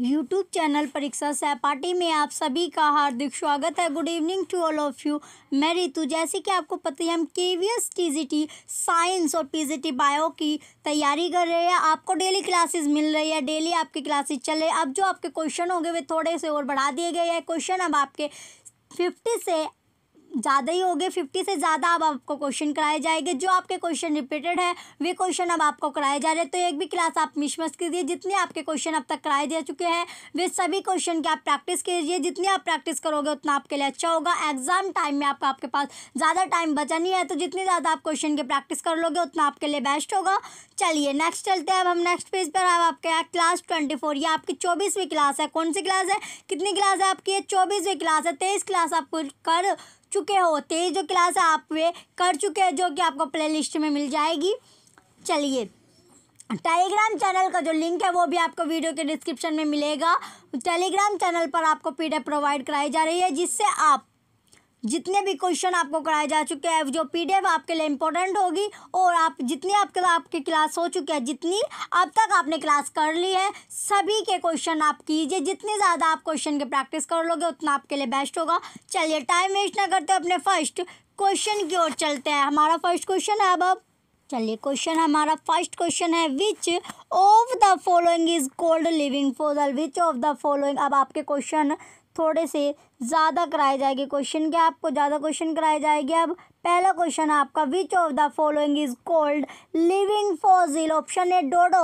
YouTube channel परीक्षा सहपाठी में आप सभी का हार्दिक स्वागत है good evening to all of you मैं रितु जैसे कि आपको पता है हम K V S T G T science और पी जी टी बायो की तैयारी कर रहे हैं आपको डेली क्लासेस मिल रही है डेली आपकी क्लासेस चल रही है अब जो आपके क्वेश्चन होंगे वे थोड़े से और बढ़ा दिए गए हैं क्वेश्चन अब आपके फिफ्टी से ज़्यादा ही हो गए फिफ्टी से ज़्यादा अब आपको क्वेश्चन कराए जाएंगे जो आपके क्वेश्चन रिपीटेड है वे क्वेश्चन अब आपको कराए जा रहे हैं तो एक भी क्लास आप मिसमस कीजिए जितने आपके क्वेश्चन अब तक कराए जा चुके हैं वे सभी क्वेश्चन की आप प्रैक्टिस कीजिए जितनी आप प्रैक्टिस करोगे उतना आपके लिए अच्छा होगा एग्जाम टाइम में आपका आपके पास ज़्यादा टाइम बचा नहीं है तो जितनी ज़्यादा आप क्वेश्चन की प्रैक्टिस कर लोगे उतना आपके लिए बेस्ट होगा चलिए नेक्स्ट चलते हैं अब हम नेक्स्ट पेज पर अब आपके यहाँ क्लास ट्वेंटी फोर ये आपकी चौबीसवीं क्लास है कौन सी क्लास है कितनी क्लास है आपकी ये चौबीसवीं क्लास है तेईस क्लास आप कर चुके हो तेज जो क्लास आप वे कर चुके हैं जो कि आपको प्ले लिस्ट में मिल जाएगी चलिए टेलीग्राम चैनल का जो लिंक है वो भी आपको वीडियो के डिस्क्रिप्शन में मिलेगा टेलीग्राम चैनल पर आपको पीडीएफ प्रोवाइड कराई जा रही है जिससे आप जितने भी क्वेश्चन आपको कराए जा चुके हैं जो पीडीएफ आपके लिए इम्पोर्टेंट होगी और आप जितनी आपके आपकी क्लास हो चुकी है जितनी अब तक आपने क्लास कर ली है सभी के क्वेश्चन आप कीजिए जितने ज़्यादा आप क्वेश्चन की प्रैक्टिस कर लोगे उतना आपके लिए बेस्ट होगा चलिए टाइम वेस्ट ना करते अपने फर्स्ट क्वेश्चन की ओर चलते हैं हमारा फर्स्ट क्वेश्चन है अब अब चलिए क्वेश्चन हमारा फर्स्ट क्वेश्चन है which of the following is called living fossil which of the following अब आपके क्वेश्चन थोड़े से ज़्यादा कराई जाएगी क्वेश्चन क्या आपको ज़्यादा क्वेश्चन कराए जाएगी अब पहला क्वेश्चन आपका which of the following is called living fossil option A dodo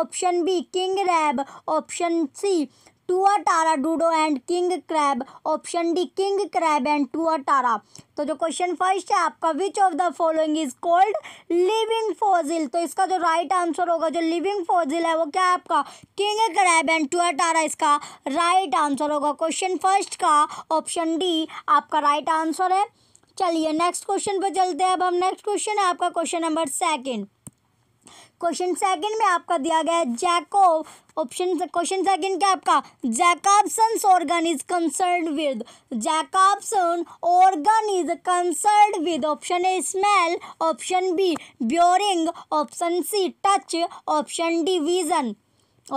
option B king crab option C tuatara dodo and king crab option D king crab and tuatara तो जो क्वेश्चन फर्स्ट है आपका which of the following is called living fossil तो इसका जो right right answer होगा जो living fossil है वो क्या है आपका किंग क्रैब एंड टुआटारा इसका राइट right आंसर होगा क्वेश्चन फर्स्ट का ऑप्शन डी आपका राइट right आंसर है चलिए नेक्स्ट क्वेश्चन पर चलते हैं अब हम नेक्स्ट क्वेश्चन है आपका question number second question second में आपका दिया गया है जैकोब ऑप्शन क्वेश्चन सेकंड क्या आपका Jacobson organ is concern with Jacobson organ is concern with option A smell option B hearing option C touch option D vision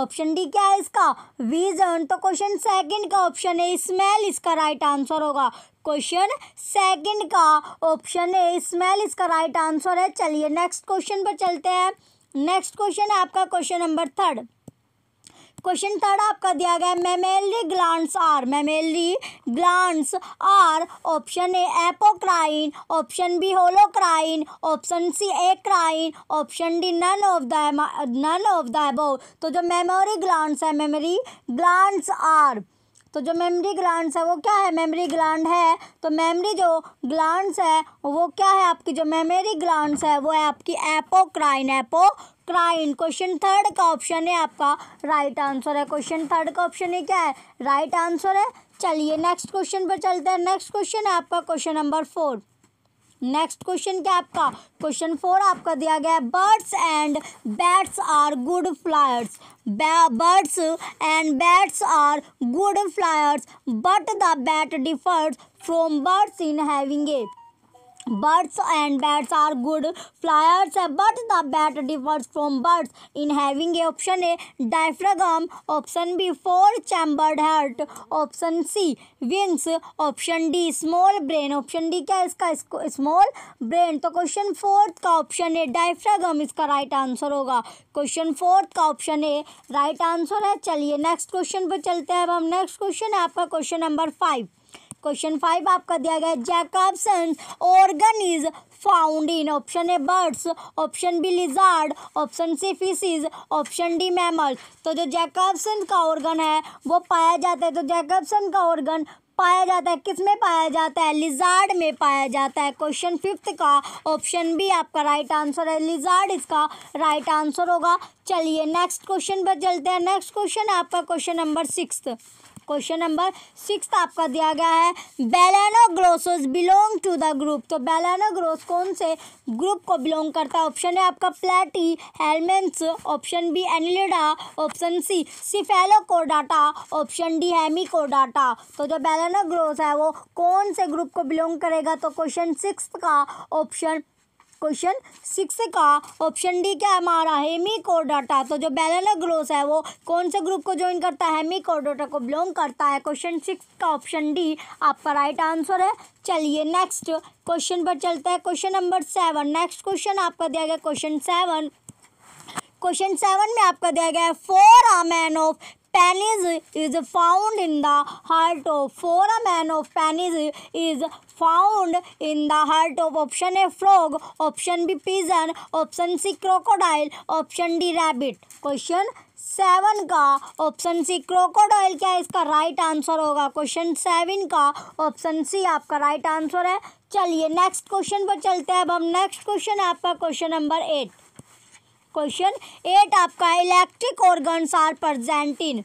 option D क्या है इसका विजन तो क्वेश्चन सेकंड का option है smell इसका right answer होगा question second का option है स्मेल इसका राइट आंसर है चलिए नेक्स्ट क्वेश्चन पर चलते हैं नेक्स्ट क्वेश्चन है आपका question number third question third आपका दिया गया है mammary glands are mammary glands are option A apocrine option B holocrine option C eccrine option D none of the none of the above तो जो memory glands है memory glands are तो जो memory glance है वो क्या है memory ग्लान्ड है तो मेमरी जो ग्लान्स है वो क्या है आपकी जो मेमरी ग्लैंड्स है वो है आपकी apocrine apocrine question third का ऑप्शन है आपका राइट आंसर है क्वेश्चन थर्ड का ऑप्शन ही क्या है राइट आंसर है चलिए नेक्स्ट क्वेश्चन पर चलते हैं नेक्स्ट क्वेश्चन है आपका question number four next question क्या आपका क्वेश्चन फोर आपका दिया गया है birds and bats are good flyers birds and bats are good flyers but the bat differs from birds in having a birds and bats are good flyers but the bat differs from birds in having a option a diaphragm option b four chambered heart option c wings option d small brain option d kya iska small brain to question fourth ka option a diaphragm iska right answer hoga question fourth ka option a right answer hai chaliye next question pe chalte hain ab hum next question hai aapka question number 5 question five आपका दिया गया है organ is found in option A birds option B lizard option C fishes option D mammal तो जो Jacobson का organ है वो पाया जाता है तो जैकबसन का ऑर्गन पाया जाता है किस में पाया जाता है लिजार्ड में पाया जाता है क्वेश्चन फिफ्थ का ऑप्शन बी आपका राइट आंसर है लिजार्ड इसका राइट आंसर होगा चलिए नेक्स्ट क्वेश्चन पर चलते हैं नेक्स्ट क्वेश्चन है आपका question number six question number six तो आपका दिया गया है balanoglossus belong to the group तो बेलानो ग्रोस कौन से ग्रुप को बिलोंग करता है ऑप्शन है आपका platyhelminthes option B annelida option C cephalochordata option D hemichordata तो जो बेलानो ग्रोस है वो कौन से ग्रुप को बिलोंग करेगा तो क्वेश्चन सिक्स का ऑप्शन क्वेश्चन सिक्स का ऑप्शन डी क्या है हमारा हेमी कोडाटा तो जो बैलेनोग्रोस है वो कौन से ग्रुप को ज्वाइन करता है हेमी कोडाटा को बिलोंग करता है क्वेश्चन सिक्स का ऑप्शन डी आपका राइट आंसर है चलिए नेक्स्ट क्वेश्चन पर चलता है question number seven next question आपका दिया गया क्वेश्चन सेवन क्वेश्चन सेवन में आपका दिया गया है foramen of penis is found in the heart of foramen of penis is found in the heart of option A frog option B pigeon option C crocodile option D rabbit question seven का option C crocodile क्या इसका right answer होगा question seven का option C आपका right answer है चलिए next question पर चलते हैं अब हम नेक्स्ट क्वेश्चन है आपका question number eight question eight आपका electric organs are present in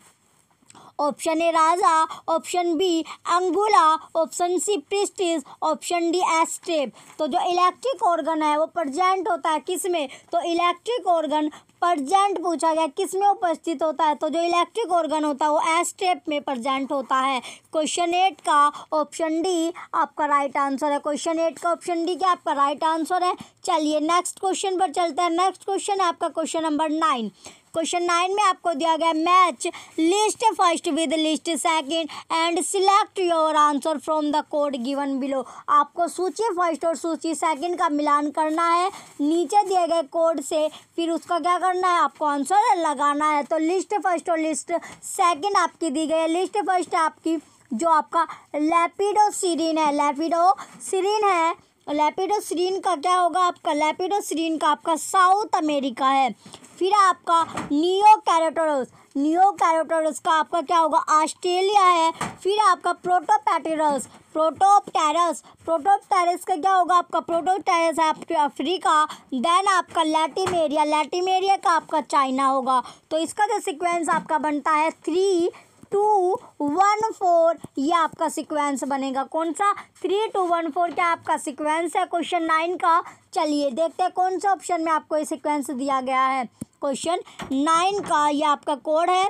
option A Raja option B Anguilla option C Pristis option D Astrape तो जो इलेक्ट्रिक ऑर्गन है वो प्रजेंट होता है किसमें तो इलेक्ट्रिक ऑर्गन प्रजेंट पूछा गया किस में उपस्थित होता है तो जो इलेक्ट्रिक ऑर्गन होता है वो एस्ट्रेप में प्रजेंट होता है क्वेश्चन एट का ऑप्शन डी आपका राइट आंसर है क्वेश्चन एट का ऑप्शन डी क्या आपका राइट आंसर है चलिए नेक्स्ट क्वेश्चन पर चलते हैं नेक्स्ट क्वेश्चन है आपका question number nine question nine में आपको दिया गया match list first with list second and select your answer from the code given below आपको सूची फर्स्ट और सूची सेकंड का मिलान करना है नीचे दिए गए कोड से फिर उसका क्या करना है आपको आंसर लगाना है तो लिस्ट फर्स्ट और लिस्ट सेकेंड आपकी दी गई है लिस्ट फर्स्ट आपकी जो आपका लेपिडो सीरीन है लेपिडो सीरीन है लेपिडोसरीन का क्या होगा आपका लेपिडोसरीन का आपका साउथ अमेरिका है फिर आपका नियो कैरेटोरस नियो कैरेटोरस का आपका क्या होगा ऑस्ट्रेलिया है फिर आपका प्रोटोपैटेरस प्रोटोपटेरस प्रोटोपटेरस का क्या होगा आपका प्रोटोपटेरस है आपके अफ्रीका देन आपका लैटिमेरिया एरिया का आपका चाइना होगा तो इसका जो सीक्वेंस आपका बनता है थ्री टू वन फोर ये आपका सीक्वेंस बनेगा कौन सा थ्री टू वन फोर क्या आपका सीक्वेंस है क्वेश्चन नाइन का चलिए देखते हैं कौन सा ऑप्शन में आपको ये सीक्वेंस दिया गया है क्वेश्चन नाइन का ये आपका कोड है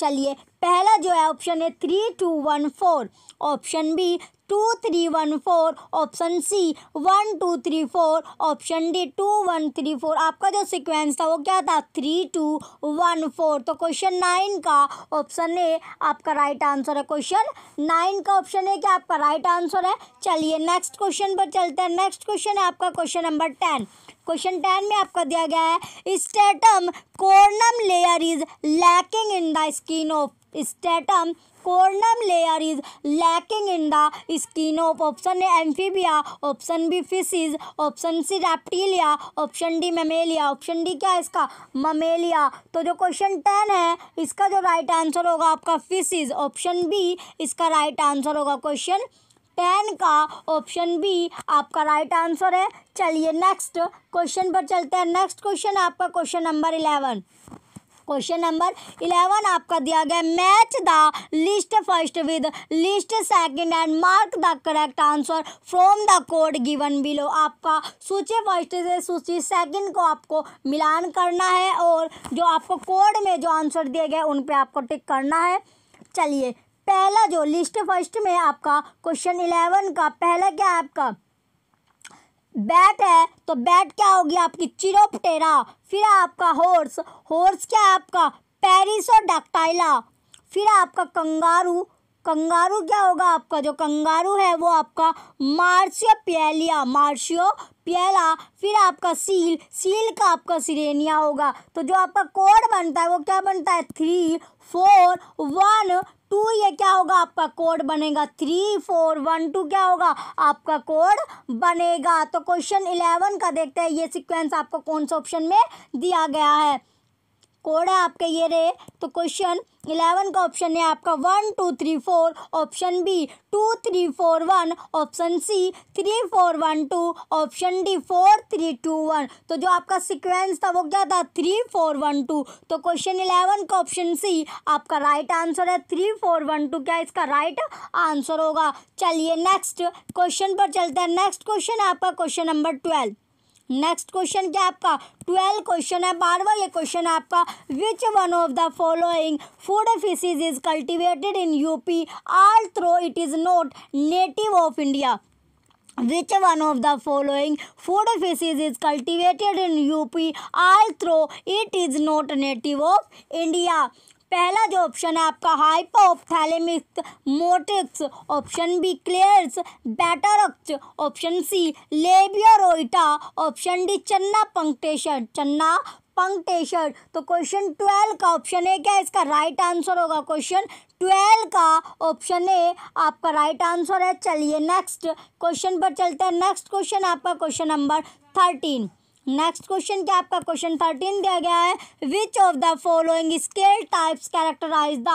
चलिए पहला जो है ऑप्शन है three two one four option B two three one four option C one two three four option D two one three four आपका जो सिक्वेंस था वो क्या था थ्री टू वन फोर तो क्वेश्चन नाइन का ऑप्शन ए आपका right answer है क्वेश्चन नाइन का ऑप्शन ए क्या आपका राइट आंसर है चलिए नेक्स्ट क्वेश्चन पर चलते हैं नेक्स्ट क्वेश्चन है आपका question number ten question ten में आपका दिया गया है stratum corneum layer is lacking in the skin of stratum corneum layer is lacking in the skin of option A amphibia option B fishes option C reptilia option D mammalia option D क्या है इसका Mammalia तो जो question ten है इसका जो right answer होगा आपका फिशिज ऑप्शन बी इसका राइट आंसर होगा क्वेश्चन टेन का ऑप्शन बी आपका राइट आंसर है चलिए नेक्स्ट क्वेश्चन पर चलते हैं नेक्स्ट क्वेश्चन आपका question number eleven question number eleven आपका दिया गया match the list first with list second and mark the correct answer from the code given below आपका सूची फर्स्ट से सूची सेकंड को आपको मिलान करना है और जो आपको कोड में जो आंसर दिए गए उन पे आपको टिक करना है चलिए पहला जो लिस्ट फर्स्ट में आपका क्वेश्चन इलेवन का पहला क्या है आपका बैट है तो बैट क्या होगी आपकी चिरोपटेरा फिर आपका हॉर्स हॉर्स क्या है आपका पेरिसोडक्टाइला फिर आपका कंगारू कंगारू क्या होगा आपका जो कंगारू है वो आपका मार्शियो पियालिया मार्शियो पियाला फिर आपका सील सील का आपका सिरेनिया होगा तो जो आपका कोड बनता है वो क्या बनता है थ्री फोर वन टू ये क्या होगा आपका कोड बनेगा थ्री फोर वन टू क्या होगा आपका कोड बनेगा तो क्वेश्चन इलेवन का देखते हैं ये सिक्वेंस आपको कौन सा ऑप्शन में दिया गया है कोड है आपके ये रहे तो क्वेश्चन इलेवन का ऑप्शन है आपका one two three four option B two three four one option C three four one two option D four three two one तो जो आपका सीक्वेंस था वो क्या था थ्री फोर वन टू तो क्वेश्चन इलेवन का ऑप्शन सी आपका राइट आंसर है थ्री फोर वन टू क्या इसका राइट आंसर होगा चलिए नेक्स्ट क्वेश्चन पर चलते हैं नेक्स्ट क्वेश्चन है आपका question number twelve next question क्या आपका ट्वेल्व क्वेश्चन है बारहवा ये क्वेश्चन है आपका which one of the following food fishes is cultivated in UP although it is not native of India which one of the following food species is cultivated in up through it is not native of india पहला जो option है आपका hypothalamic मोटिक्स option B clears बैटरक्स option C labeo rohita option D channa punctatus चन्ना पंक्टेशन तो question twelve का option है क्या इसका राइट आंसर होगा क्वेश्चन ट्वेल्व का ऑप्शन ए आपका राइट आंसर है चलिए नेक्स्ट क्वेश्चन पर चलते हैं नेक्स्ट क्वेश्चन आपका question number thirteen next question क्या आपका क्वेश्चन थर्टीन दिया गया है which of the following scale types characterize the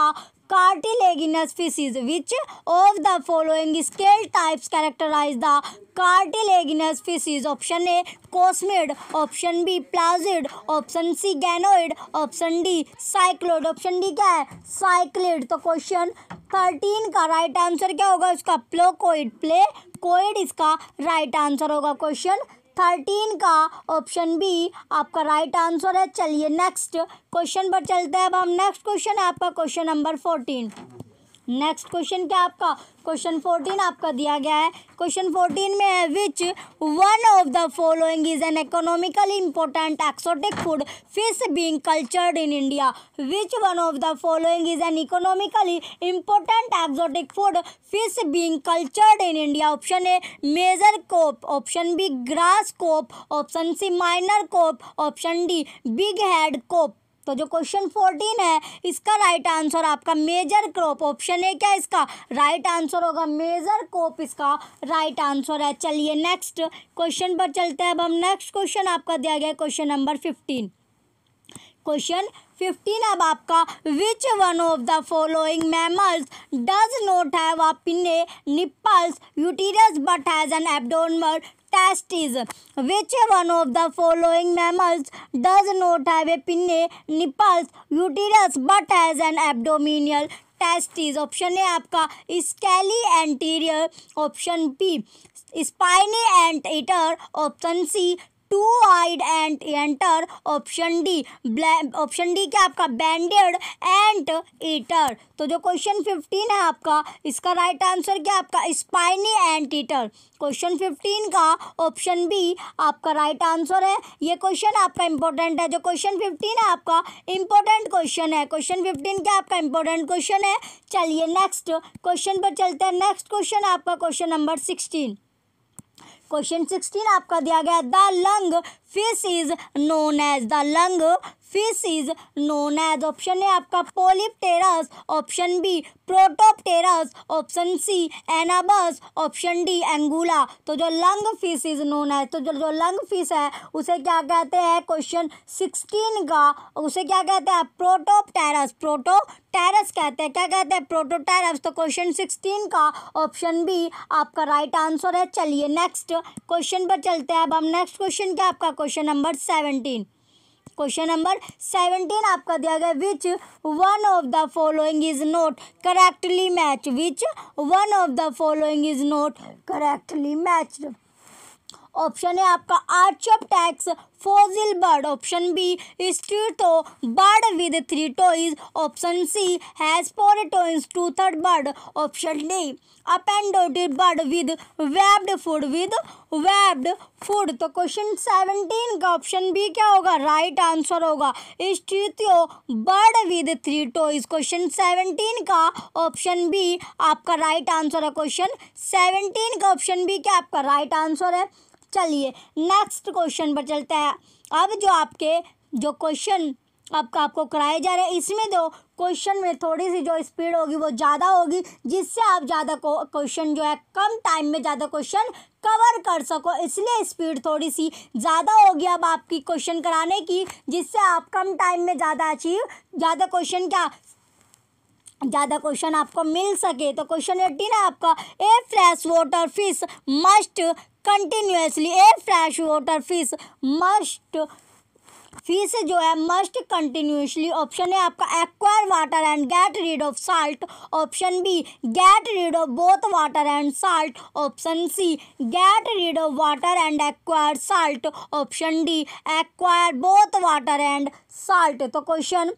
cartilaginous fishes which of the following scale types characterize the cartilaginous fishes option A cosmoid option B placoid option C ganoid option D cycloid option D क्या है cycloid तो question thirteen का right answer क्या होगा इसका placoid placoid इसका right answer होगा question thirteen का ऑप्शन बी आपका राइट आंसर है चलिए नेक्स्ट क्वेश्चन पर चलते हैं अब हम नेक्स्ट क्वेश्चन है आपका question number fourteen next question क्या आपका क्वेश्चन फोर्टीन आपका दिया गया है क्वेश्चन फोर्टीन में है which one of the following is an economically important exotic food fish being cultured in India which one of the following is an economically important exotic food fish being cultured in India option A major carp option B grass carp option C minor carp option D big head carp तो जो question fourteen है इसका right answer आपका major crop option है क्या इसका right answer होगा major crop इसका राइट आंसर है चलिए नेक्स्ट क्वेश्चन पर चलते हैं अब हम नेक्स्ट क्वेश्चन आपका दिया गया question number fifteen question fifteen अब आपका which one of the following mammals does not have a pinna nipples uterus but has an abdominal testes. Which one of the following mammals does not have a pinnae, nipples, uterus but has an abdominal testes? Option A आपका scaly anteater option B spiny anteater option C two toed anteater option D option D क्या आपका बैंडेड ant eater तो जो question fifteen है आपका इसका right answer क्या आपका spiny anteater question fifteen का ऑप्शन बी आपका राइट आंसर है ये क्वेश्चन आपका इंपॉर्टेंट है जो क्वेश्चन फिफ्टीन है आपका इंपॉर्टेंट क्वेश्चन है क्वेश्चन फिफ्टीन क्या आपका इंपॉर्टेंट क्वेश्चन है चलिए नेक्स्ट क्वेश्चन पर चलते हैं नेक्स्ट क्वेश्चन आपका question number sixteen question sixteen आपका दिया गया the lung fish is known as the lung fish is known as option A आपका polypterus option B protopterus option C anabas option D anguilla तो जो lung fish is known है तो जो जो लंग फिश है उसे क्या कहते हैं क्वेश्चन सिक्सटीन का उसे क्या कहते हैं प्रोटोपटेरस प्रोटो टेरस कहते हैं क्या कहते हैं प्रोटोटेरस तो क्वेश्चन सिक्सटीन का ऑप्शन बी आपका राइट right आंसर है चलिए नेक्स्ट क्वेश्चन पर चलते हैं अब हम नेक्स्ट क्वेश्चन क्या आपका question number seventeen question number seventeen आपका दिया गया which one of the following is not correctly match which one of the following is not correctly matched option है आपका archaeopteryx fossil bird option B तो bird with three toes option C has toes to third bird option D अपेंडोटेड bird with webbed foot with webbed foot तो question seventeen का option B क्या होगा right answer होगा तो bird with three toes question seventeen का option B आपका right answer है क्वेश्चन सेवनटीन का ऑप्शन बी क्या आपका राइट आंसर है चलिए नेक्स्ट क्वेश्चन पर चलता है अब जो आपके जो क्वेश्चन आपका आपको कराए जा रहे हैं इसमें दो क्वेश्चन में थोड़ी सी जो स्पीड होगी वो ज़्यादा होगी जिससे आप ज़्यादा क्वेश्चन जो है कम टाइम में ज़्यादा क्वेश्चन कवर कर सको इसलिए स्पीड थोड़ी सी ज़्यादा होगी अब आपकी क्वेश्चन कराने की जिससे आप कम टाइम में ज़्यादा अचीव ज़्यादा क्वेश्चन क्या ज़्यादा क्वेश्चन आपको मिल सके तो क्वेश्चन एट्टीन है आपका a fresh water fish must continuously a fresh water fish must fees जो है मस्ट कंटिन्यूसली ऑप्शन है आपका acquire water and get rid of salt option B get rid of both water and salt option C get rid of water and acquire salt option D acquire both water and salt तो question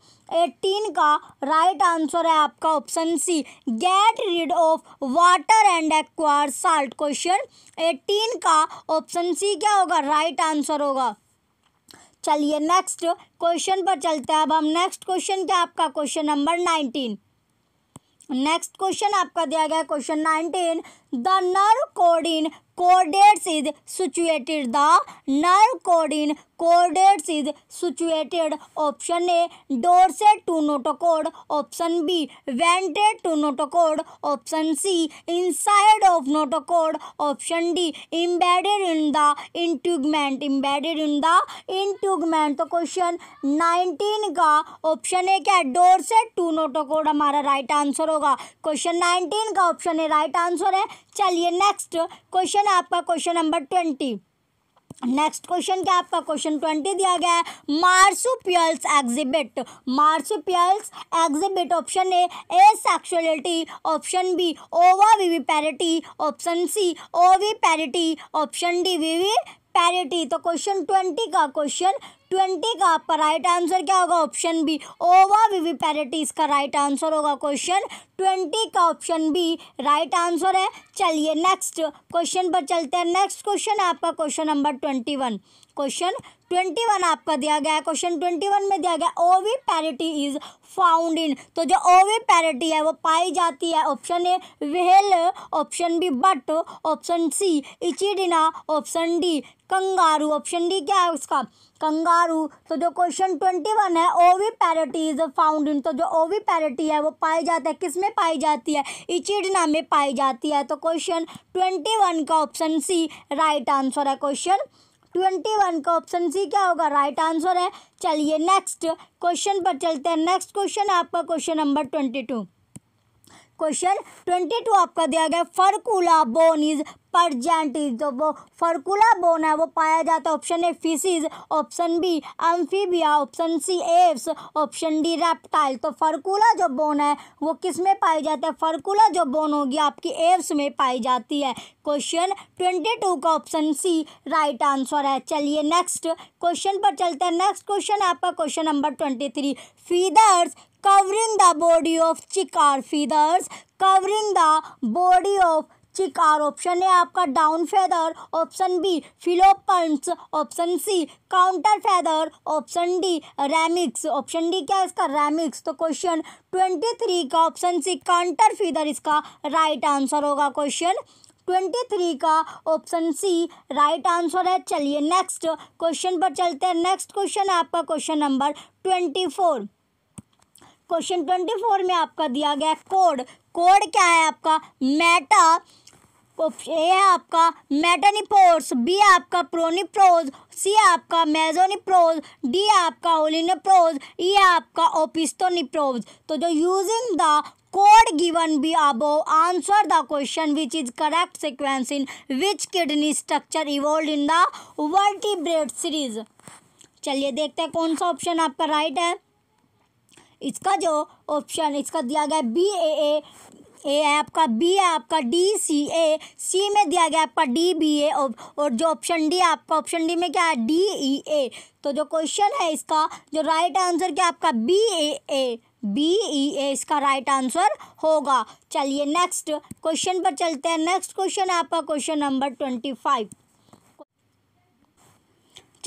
eighteen का right answer है आपका option C get rid of water and acquire salt question eighteen का option C क्या होगा right answer होगा चलिए next question पर चलते हैं अब हम नेक्स्ट क्वेश्चन क्या आपका question number nineteen next question आपका दिया गया question nineteen the nerve cord in chordates is situated the nerve cord in chordates is situated option A dorsal to notochord option B ventral to notochord option C inside of notochord option D embedded in the integument embedded in the integument तो question nineteen का option A क्या है डोर dorsal to cord हमारा right answer होगा question nineteen का option A right answer है चलिए नेक्स्ट क्वेश्चन आपका question number twenty next question क्या आपका क्वेश्चन ट्वेंटी दिया गया है marsupials exhibit marsupials exhibit option A asexuality option B ovoviviparity option C oviparity option D viviparity तो question twenty का question twenty का आपका right answer क्या होगा ऑप्शन बी वीवी पैरिटी इसका right answer होगा question twenty का option B right answer है चलिए नेक्स्ट क्वेश्चन पर चलते हैं नेक्स्ट क्वेश्चन है आपका question number twenty one question twenty one आपका दिया गया है क्वेश्चन ट्वेंटी वन में दिया गया ओवी पैरिटी इज फाउंड इन तो जो ओवी पैरिटी है वो पाई जाती है option A whale option B bat option C echidna option D kangaroo option D क्या है उसका कंगारू तो जो क्वेश्चन ट्वेंटी वन है ओवी पैरटी इज फाउंड इन तो जो ओवी पैरटी है वो पाई जाता है किस में पाई जाती है इचिडना में पाई जाती है तो क्वेश्चन ट्वेंटी वन का ऑप्शन सी राइट आंसर है क्वेश्चन ट्वेंटी वन का ऑप्शन सी क्या होगा राइट आंसर है चलिए नेक्स्ट क्वेश्चन पर चलते हैं नेक्स्ट क्वेश्चन है आपका question number twenty two question twenty two आपका दिया गया फर्कुला बोन इज इज तो वो फर्कुला बोन है वो पाया जाता है option A fishes option B amphibia option C aves option D reptile तो फर्कुला जो बोन है वो किस में पाई जाता है फर्कुला जो बोन होगी आपकी एव्स में पाई जाती है क्वेश्चन ट्वेंटी टू का ऑप्शन सी राइट आंसर है चलिए नेक्स्ट क्वेश्चन पर चलते हैं नेक्स्ट क्वेश्चन है आपका question number twenty three feathers covering the body of chick are feathers covering the body of chick option है आपका down feather option B filoplumes option C contour feather option D remiges option D क्या है इसका remiges तो question twenty three का option C contour feather इसका right answer होगा question twenty three का ऑप्शन सी राइट आंसर है चलिए नेक्स्ट क्वेश्चन पर चलते हैं नेक्स्ट क्वेश्चन है आपका question number twenty four question twenty four में आपका दिया गया है कोड कोड क्या है आपका मेटा ए है आपका मेटानिपोर्स बी आपका प्रोनिप्रोज सी आपका मेजोनिप्रोज डी आपका ओलिनोप्रोज ई आपका ओपिस्तोनिप्रोज तो जो using the code given below answer the question which is correct sequence in which kidney structure evolve in the vertebrate series चलिए देखते हैं कौन सा ऑप्शन आपका राइट है इसका जो ऑप्शन इसका दिया गया बी ए ए ए है आपका बी है आपका डी सी ए सी में दिया गया आपका डी बी ए और जो ऑप्शन डी आपका ऑप्शन डी में क्या है डी ई ए तो जो क्वेश्चन है इसका जो राइट आंसर क्या आपका B A A B E ए इसका राइट आंसर होगा चलिए नेक्स्ट क्वेश्चन पर चलते हैं नेक्स्ट क्वेश्चन है आपका क्वेश्चन नंबर ट्वेंटी फाइव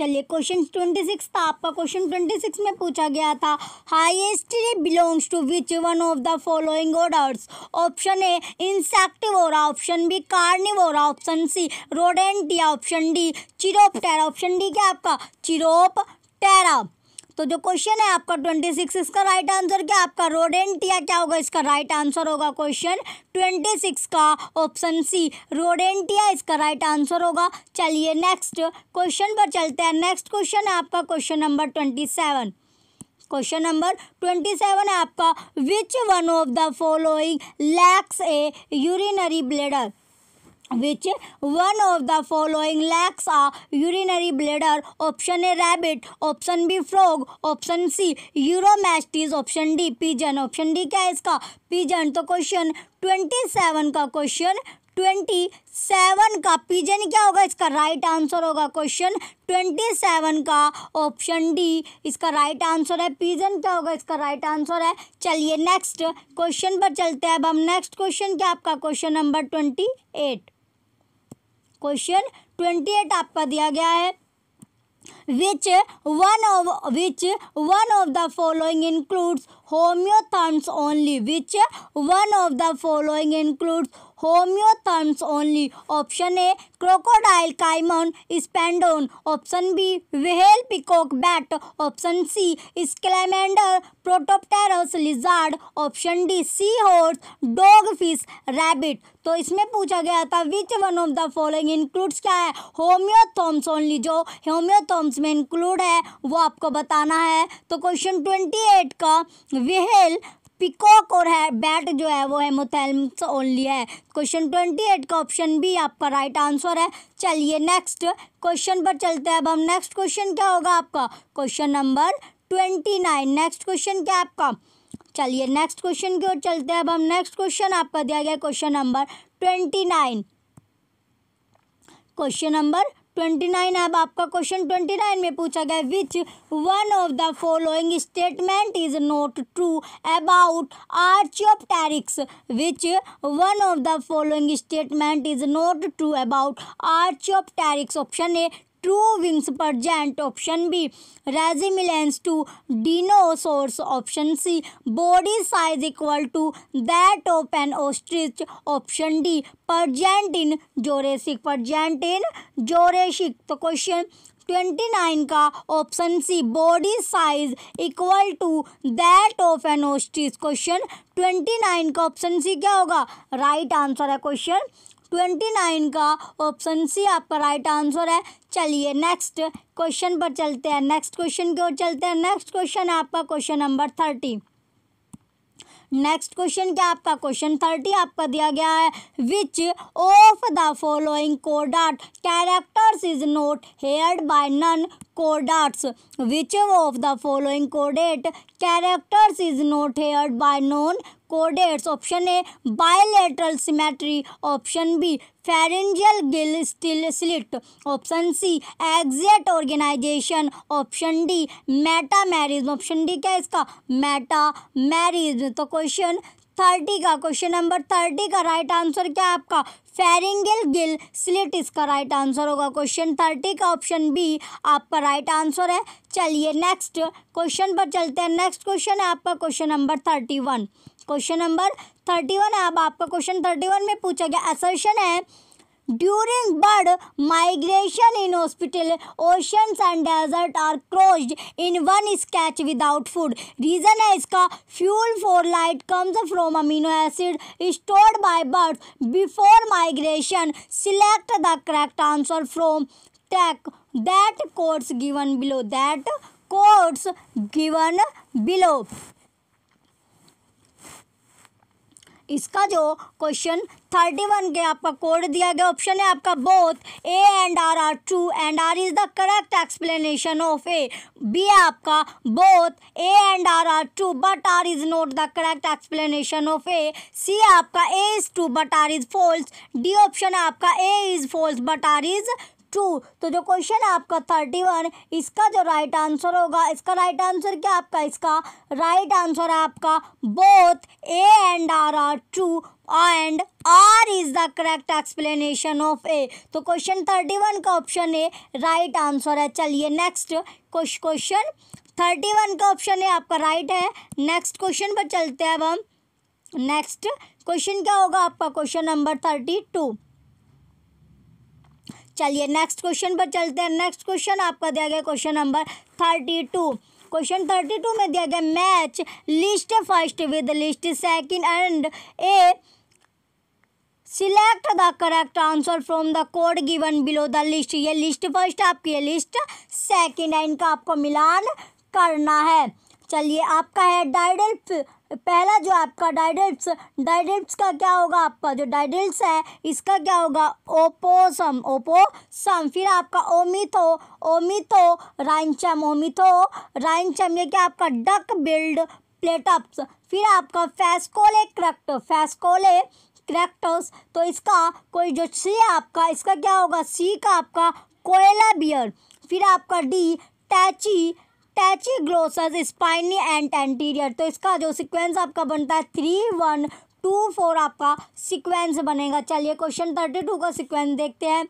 चलिए क्वेश्चन ट्वेंटी सिक्स था आपका क्वेश्चन ट्वेंटी सिक्स में पूछा गया था highestly belongs to which one of the following orders option A insectivora option B carnivora option C rodentia option D chiroptera option D क्या आपका chiroptera तो जो क्वेश्चन है आपका ट्वेंटी सिक्स इसका राइट आंसर क्या आपका रोडेंट या क्या होगा इसका राइट आंसर होगा क्वेश्चन ट्वेंटी सिक्स का ऑप्शन सी रोडेंटिया इसका राइट आंसर होगा चलिए नेक्स्ट क्वेश्चन पर चलते हैं नेक्स्ट क्वेश्चन है आपका question number twenty seven question number twenty seven है आपका which one of the following lacks a urinary bladder which one of the following lacks a urinary bladder option A rabbit option B frog option C uromastix option D pigeon option D क्या है इसका pigeon तो question twenty seven का question twenty seven का pigeon क्या होगा इसका right answer होगा क्वेश्चन ट्वेंटी सेवन का ऑप्शन डी इसका राइट आंसर है पिजन क्या होगा इसका राइट आंसर है चलिए नेक्स्ट क्वेश्चन पर चलते हैं अब हम नेक्स्ट क्वेश्चन क्या आपका question number twenty eight question twenty eight आपका दिया गया है which one of which one of the following includes homeotherms only which one of the following includes homeotherms only option A crocodile caiman sphenodon option B whale peacock bat option C salamander protopterus lizard option D sea horse dog fish rabbit तो इसमें पूछा गया था which one of the following includes क्या है होम्योथॉम्स only जो होम्योथॉम्स में include है वो आपको बताना है तो क्वेश्चन ट्वेंटी एट का विहेल पिकॉक और है बैट जो है वो हेमोथेल्म्स ओनली है क्वेश्चन ट्वेंटी एट का ऑप्शन बी आपका राइट आंसर है चलिए नेक्स्ट क्वेश्चन पर चलते हैं अब हम नेक्स्ट क्वेश्चन क्या होगा आपका question number twenty nine next question क्या आपका चलिए नेक्स्ट क्वेश्चन की ओर चलते हैं अब हम नेक्स्ट क्वेश्चन आपका दिया गया question number twenty nine question number twenty nine अब आपका क्वेश्चन ट्वेंटी नाइन में पूछा गया which one of the following statement is not true about Archaeopteryx which one of the following statement is not true about Archaeopteryx option A true wings present option B resemblance to dinosaurs option C body size equal to that of an ostrich option D present in Jurassic present in Jurassic तो question twenty nine का option C body size equal to that of an ostrich question twenty nine का option C क्या होगा right right answer है question twenty nine का option C आपका right answer है चलिए नेक्स्ट क्वेश्चन पर चलते हैं नेक्स्ट क्वेश्चन की ओर चलते हैं नेक्स्ट क्वेश्चन है आपका question number thirty next question क्या आपका क्वेश्चन थर्टी आपका दिया गया है which of the following कोडाट characters is note heard bye none कोडाट्स which of the following caudate characters is note heard bye non कोडेट्स option A bilateral symmetry option B pharyngeal Gill still slit option C exact organisation option D Meta marriage option D क्या इसका Meta marriage तो question thirty का question number thirty का right answer क्या है आपका pharyngeal gill slit इसका right answer होगा क्वेश्चन थर्टी का ऑप्शन बी आपका राइट आंसर है चलिए नेक्स्ट क्वेश्चन पर चलते हैं नेक्स्ट क्वेश्चन है आपका question number thirty one question number thirty one है अब आपका क्वेश्चन थर्टी वन में पूछा गया असर्शन है during bird migration in hospital oceans and deserts are crossed in one stretch without food reason है इसका fuel for flight comes from amino acid stored by bird before migration select the correct answer from टैक that course given below that course given below इसका जो question thirty one के आपका code दिया गया option है आपका both A and R are true and R is the correct explanation of A B है आपका both A and R are true but R is not the correct explanation of A C आपका A is true but R is false D option है आपका A is false but R is true तो जो question है आपका thirty one इसका जो right answer होगा इसका राइट आंसर क्या आपका इसका राइट आंसर है आपका both A and R are true and R is the correct explanation of A तो क्वेश्चन थर्टी वन का ऑप्शन ए राइट आंसर है चलिए नेक्स्ट क्वेश्चन थर्टी वन का ऑप्शन ए आपका राइट है नेक्स्ट क्वेश्चन पर चलते हैं अब हम नेक्स्ट क्वेश्चन क्या होगा आपका क्वेश्चन नंबर थर्टी टू चलिए नेक्स्ट क्वेश्चन पर चलते हैं नेक्स्ट क्वेश्चन आपका दिया गया question number thirty two question thirty two में दिया गया match list first with list second and A select the correct answer from the code given below the list ये लिस्ट फर्स्ट आपकी है लिस्ट सेकंड एंड का आपको मिलान करना है चलिए आपका है डाइडल पहला जो आपका डाइडेट्स डाइडेट्स का क्या होगा आपका जो डाइडेट्स है इसका क्या होगा ओपोसम ओपोसम फिर आपका ओमिथो ओमिथो राइनचम ओमिथो राइनचम ये क्या आपका डक बिल्ड प्लेटअप्स फिर आपका फैसकोले क्रक्ट फैसकोले क्रैक्टस तो इसका कोई जो सी आपका इसका क्या होगा सी का आपका कोयला बियर फिर आपका डी टैची टैची स्पाइनी एंड एंटीरियर तो इसका जो सिक्वेंस आपका बनता है थ्री वन टू फोर आपका सिक्वेंस बनेगा चलिए क्वेश्चन थर्टी टू का सिक्वेंस देखते हैं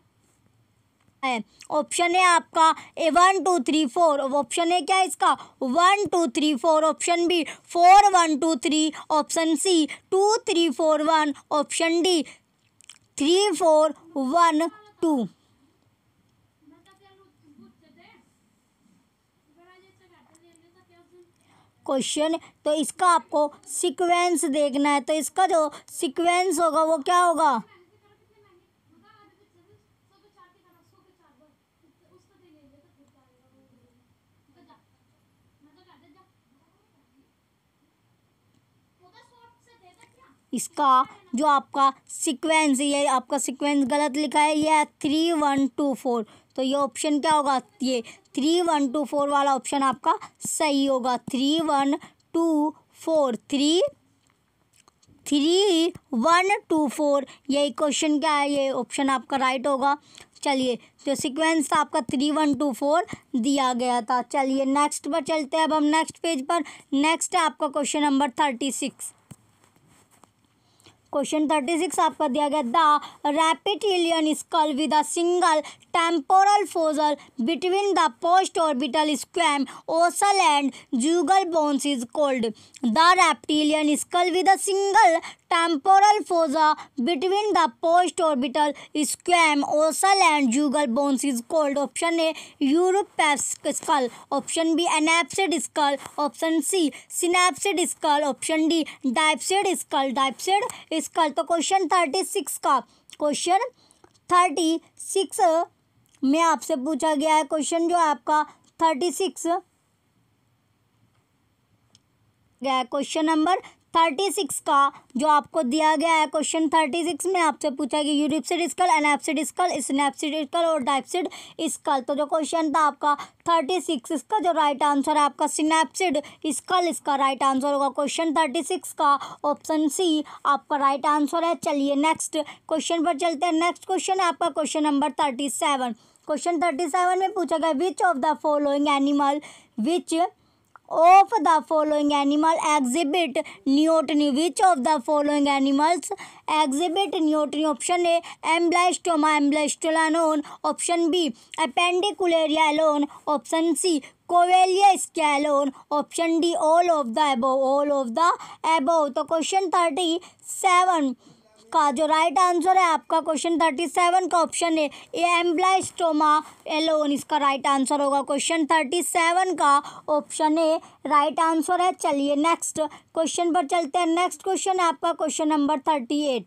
ऑप्शन है आपका A one two three four option है क्या इसका one two three four option B four one two three option C two three four one option D three four one two question तो इसका आपको सीक्वेंस देखना है तो इसका जो सीक्वेंस होगा वो क्या होगा इसका जो आपका सीक्वेंस ये आपका सीक्वेंस गलत लिखा है ये है थ्री वन टू फोर तो ये ऑप्शन क्या होगा ये थ्री वन टू फोर वाला ऑप्शन आपका सही होगा three one two four three three one two four यही क्वेश्चन क्या है ये ऑप्शन आपका राइट होगा चलिए तो सीक्वेंस आपका थ्री वन टू फोर दिया गया था चलिए नेक्स्ट पर चलते हैं अब हम नेक्स्ट पेज पर नेक्स्ट है आपका question number thirty six question thirty six आपका दिया गया the reptilian skull with a single temporal fossa between the post-orbital squam, ossal and jugal bones is called the reptilian skull with a single temporal fossa between the post-orbital squam, ossal and jugal bones is called option A. Europesque skull, option B. Anapsid skull, option C. Synapsid skull, option D. Diapsid skull, Diapsid skull. So question thirty six. Six thirty six. Question में आपसे पूछा गया है question जो आपका thirty six गया है question number thirty six का जो आपको दिया गया है क्वेश्चन थर्टी सिक्स में आपसे पूछा गया euryapsid skull anapsid skull synapsid skull और डाइपसिड स्कल तो जो क्वेश्चन था आपका थर्टी सिक्स इसका जो राइट आंसर है आपका स्नैपसिड स्कल इसका राइट आंसर होगा क्वेश्चन थर्टी सिक्स का ऑप्शन सी आपका राइट आंसर है चलिए नेक्स्ट क्वेश्चन पर चलते हैं नेक्स्ट क्वेश्चन है आपका question number thirty seven question thirty seven में पूछा गया which of the following animal which of the following animal exhibit neoteny which of the following animals exhibit neoteny option A Ambystoma Ambystoma alone option B Appendicularia alone option C Kowalevskia alone option D all of the above all of the above तो question thirty seven का जो right answer है आपका question thirty seven का option है Ambystoma alone इसका right answer होगा question thirty seven का ऑप्शन ए राइट आंसर है चलिए नेक्स्ट क्वेश्चन पर चलते हैं नेक्स्ट क्वेश्चन है आपका question number thirty eight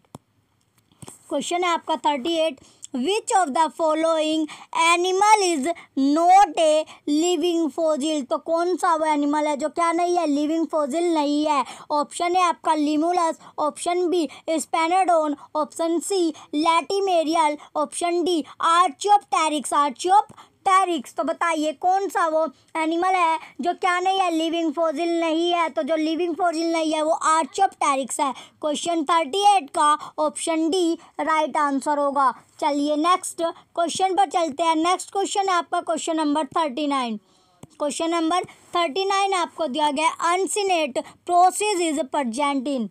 question है आपका thirty eight which of the following animal is not a living fossil तो कौन सा वो एनिमल है जो क्या नहीं है लिविंग फोजिल नहीं है ऑप्शन है आपका Limulus option B Sphenodon option C Latimeria option D Archaeopteryx Archaeopteryx तो बताइए कौन सा वो एनिमल है जो क्या नहीं है लिविंग फोजिल नहीं है तो जो लिविंग फोजिल नहीं है वो आर्च ऑफ टैरिक्स है क्वेश्चन थर्टी एट का ऑप्शन डी राइट आंसर होगा चलिए नेक्स्ट क्वेश्चन पर चलते हैं नेक्स्ट क्वेश्चन है आपका question number thirty nine question number thirty nine आपको दिया गया uncinate process is present in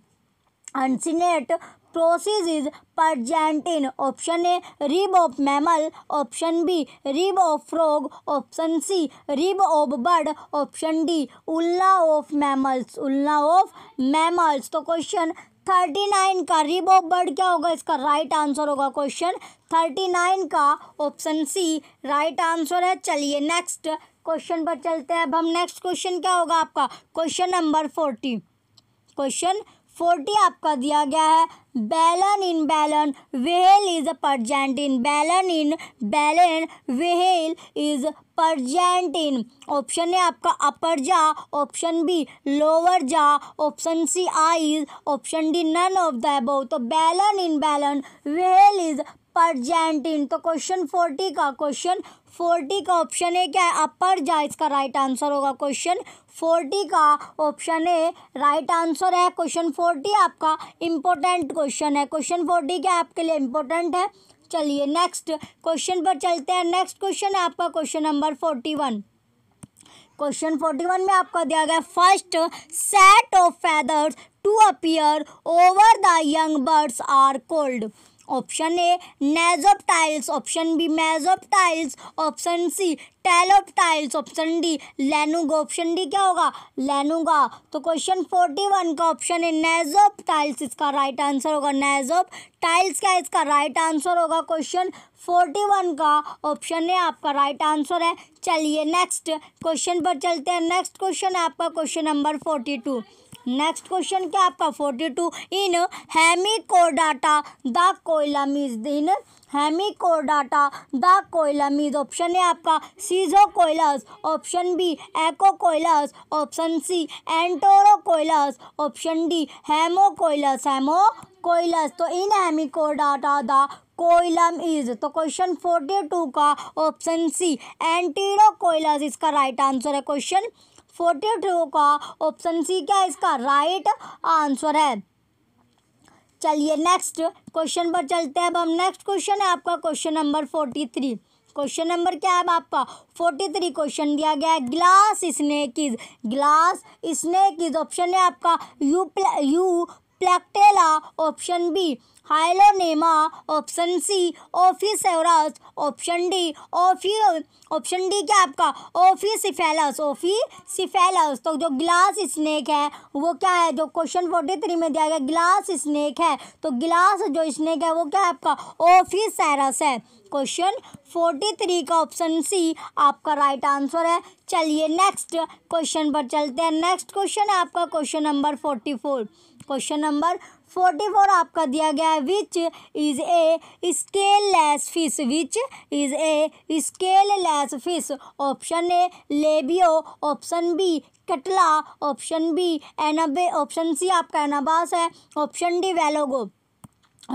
uncinate process is present in option A rib of mammal option B rib of frog option C rib of bird option D ulna of mammals ulna of mammals तो question thirty nine का rib of bird क्या होगा इसका right answer होगा question thirty nine का option C right answer है चलिए next question पर चलते हैं अब हम नेक्स्ट क्वेश्चन क्या होगा आपका question number forty question forty आपका दिया गया है baleen in baleen whale is a present in baleen in baleen whale is present in option है आपका upper jaw option B lower jaw option C eyes option D none of the above तो baleen in baleen whale is present in तो question forty का question forty का option A क्या है upper jaw इसका right answer होगा question forty का option A right answer है क्वेश्चन फोर्टी आपका इंपॉर्टेंट क्वेश्चन है क्वेश्चन फोर्टी क्या आपके लिए इंपॉर्टेंट है चलिए नेक्स्ट क्वेश्चन पर चलते हैं नेक्स्ट क्वेश्चन है आपका question number forty one question forty one में आपका दिया गया first set of feathers to appear over the young birds are called option A tiles option B tiles option C tiles option D lanugo option D क्या होगा lanugo तो question forty one का option है neoptiles इसका right answer होगा neoptiles का इसका right answer होगा क्वेश्चन फोर्टी वन का ऑप्शन है आपका राइट आंसर है चलिए नेक्स्ट क्वेश्चन पर चलते हैं नेक्स्ट क्वेश्चन है आपका question number forty two next question क्या आपका forty two in Hemichordata the coelom is in Hemichordata the coelom is option है आपका schizocoelous option B acoelous option C enterocoelous option D haemocoelous haemocoelous तो in Hemichordata the coelom is तो question forty two का option C enterocoelous इसका right answer है question forty two का option C क्या इसका right answer है चलिए नेक्स्ट क्वेश्चन पर चलते हैं अब हम नेक्स्ट क्वेश्चन है आपका question number forty three question number क्या है आपका फोर्टी थ्री क्वेश्चन दिया गया है glass snake is glass snake is option है आपका यू प्ले, Euplectella option B Hyalonema option C Ophisaurus option D ओफी ऑप्शन डी क्या आपका ऑफी सिफेलस तो जो ग्लास स्नेक है वो क्या है जो क्वेश्चन फोर्टी थ्री में दिया गया ग्लास स्नेक है तो ग्लास जो स्नेक है वो क्या है आपका ओफिसरस है क्वेश्चन फोर्टी थ्री का ऑप्शन सी आपका राइट आंसर है चलिए नेक्स्ट क्वेश्चन पर चलते हैं नेक्स्ट क्वेश्चन है आपका question number forty four question number forty four आपका दिया गया है which is a scaleless fish which is a scaleless fish option A Labeo option B Catla option B Anabas option C आपका Anabas है option D Wallago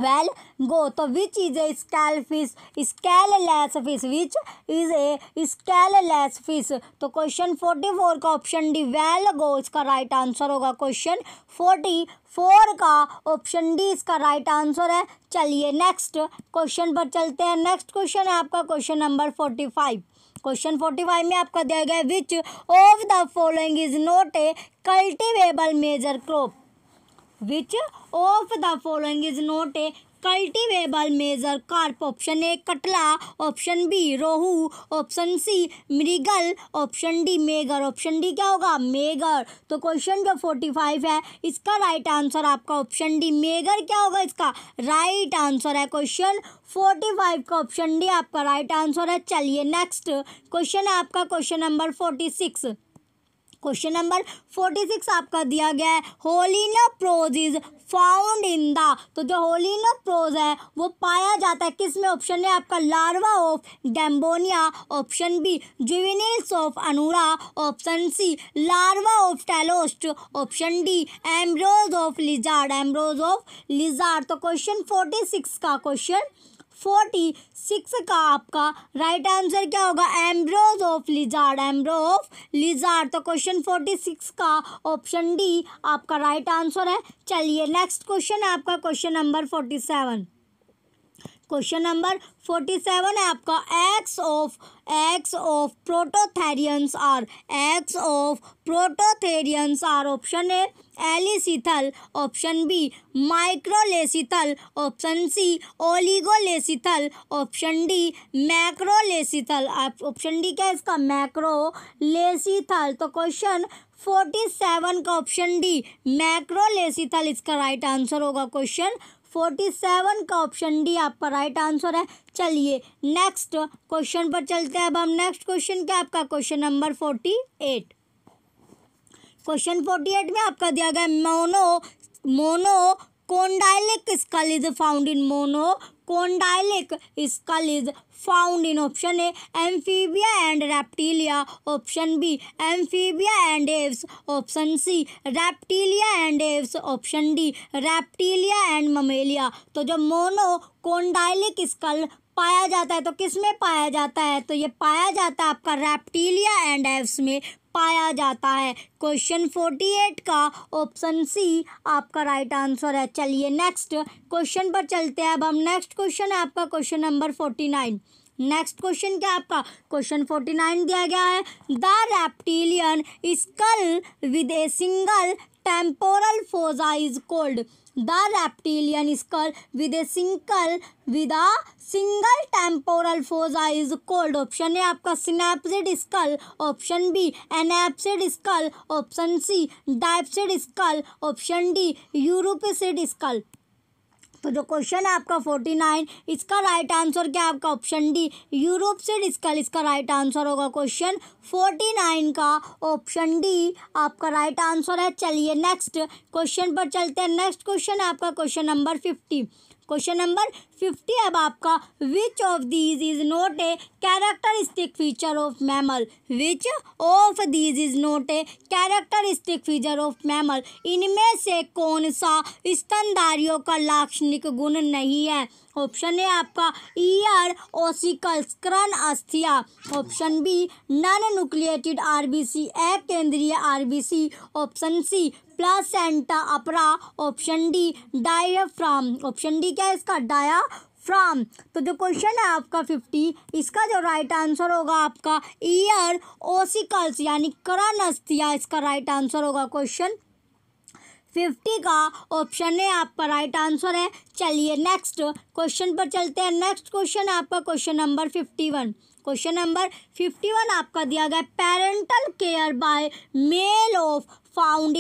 Wallago तो which is a scale fish scaleless fish which is a scaleless fish तो question forty four का option D well go इसका right answer होगा question forty four का option D इसका right answer है चलिए next question पर चलते हैं नेक्स्ट क्वेश्चन है आपका question number forty five question forty five में आपका दिया गया which of the following is not a cultivable major crop which of the following is not a cultivable major carp option A catla option B rohu option C mrigal option D magur option D क्या होगा megger तो question जो forty five है इसका right answer आपका option D magur क्या होगा इसका राइट आंसर है क्वेश्चन फोर्टी फाइव का ऑप्शन डी आपका राइट आंसर है चलिए नेक्स्ट क्वेश्चन है आपका question number forty six question number forty six आपका दिया गया है prose is found in the तो जो प्रोज है वो पाया जाता है किस में ऑप्शन है आपका लार्वा ऑफ डेम्बोनिया option B juveniles of Anura option C larva of teleost option D embryos of lizard embryos of lizard तो क्वेश्चन फोर्टी सिक्स का क्वेश्चन फोर्टी सिक्स का आपका राइट आंसर क्या होगा embryos of lizard embryo of lizard तो question forty six का option D आपका right answer है चलिए नेक्स्ट क्वेश्चन है आपका question number forty seven question number forty seven है आपका eggs of eggs of prototherians are eggs of prototherians are option A alecithal option B microlecithal option C oligolecithal option D macrolecithal option D क्या है इसका macrolecithal तो question forty seven का option D macrolecithal इसका right answer होगा question forty seven का option D आपका right answer है चलिए नेक्स्ट क्वेश्चन पर चलते हैं अब हम नेक्स्ट क्वेश्चन क्या आपका question number forty eight question forty eight में आपका दिया गया mono monocondylic skull is found in monocondylic skull is found in option A Amphibia and Reptilia option B Amphibia and Aves option C Reptilia and Aves option D Reptilia and Mammalia तो जो mono monocondylic school पाया जाता है तो किस में पाया जाता है तो ये पाया जाता है आपका रेप्टीलिया एंड एव्स में पाया जाता है क्वेश्चन फोर्टी एट का ऑप्शन सी आपका राइट आंसर है चलिए नेक्स्ट क्वेश्चन पर चलते हैं अब हम नेक्स्ट क्वेश्चन है आपका question number forty nine next question क्या आपका क्वेश्चन फोर्टी नाइन दिया गया है the reptilian skull with a single temporal fossa is called the reptilian skull with a single with a single temporal fossa is called option है आपका synapsid skull option B anapsid skull option C diapsid skull option D euryapsid skull तो जो question है आपका forty nine इसका right answer क्या आपका option D euryapsid skull इसका राइट आंसर होगा क्वेश्चन फोर्टी नाइन का ऑप्शन डी आपका राइट आंसर है चलिए नेक्स्ट क्वेश्चन पर चलते हैं नेक्स्ट क्वेश्चन है आपका question number fifty question number fifty अब आपका which of these is not a characteristic feature of mammal which of these is not a characteristic feature of mammal इनमें से कौन सा स्तनधारियों का लाक्षणिक गुण नहीं है ऑप्शन ए आपका ईयर ओसिकल स्क्रन अस्थिया option B non nucleated RBC B RBC option C placenta अपरा option D diaphragm option D क्या है इसका डाया फ्रॉम तो जो क्वेश्चन है आपका फिफ्टी इसका जो राइट आंसर होगा आपका ईयर ओसिकल्स यानी करण अस्थिया इसका राइट आंसर होगा क्वेश्चन फिफ्टी का ऑप्शन है आपका राइट आंसर है चलिए नेक्स्ट क्वेश्चन पर चलते हैं नेक्स्ट क्वेश्चन है आपका question number fifty one question number fifty one आपका दिया गया parental care by male of found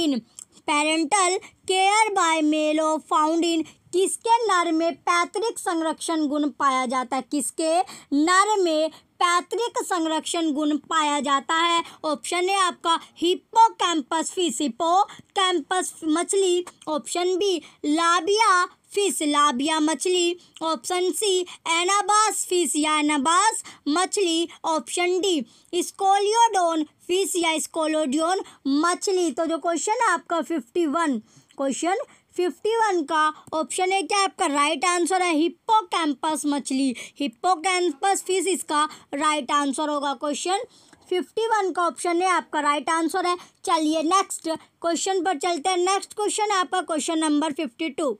parental care by male of found in किसके नर में पैतृक संरक्षण गुण पाया जाता है किसके नर में पैतृक संरक्षण गुण पाया जाता है ऑप्शन ए आपका Hippocampus fish Hippocampus मछली option B Labeo fish Labeo मछली ऑप्शन सी एनाबास फिश या एनाबास मछली ऑप्शन डी स्कोलियोडोन फिश या स्कोलोडियोन मछली तो जो क्वेश्चन है आपका fifty one question fifty one का ऑप्शन है क्या आपका राइट आंसर है हिप्पो कैंपस मछली हिप्पो कैंपस फिश इसका राइट आंसर होगा क्वेश्चन फिफ्टी वन का ऑप्शन है आपका राइट आंसर है चलिए नेक्स्ट क्वेश्चन पर चलते हैं नेक्स्ट क्वेश्चन है आपका question number fifty two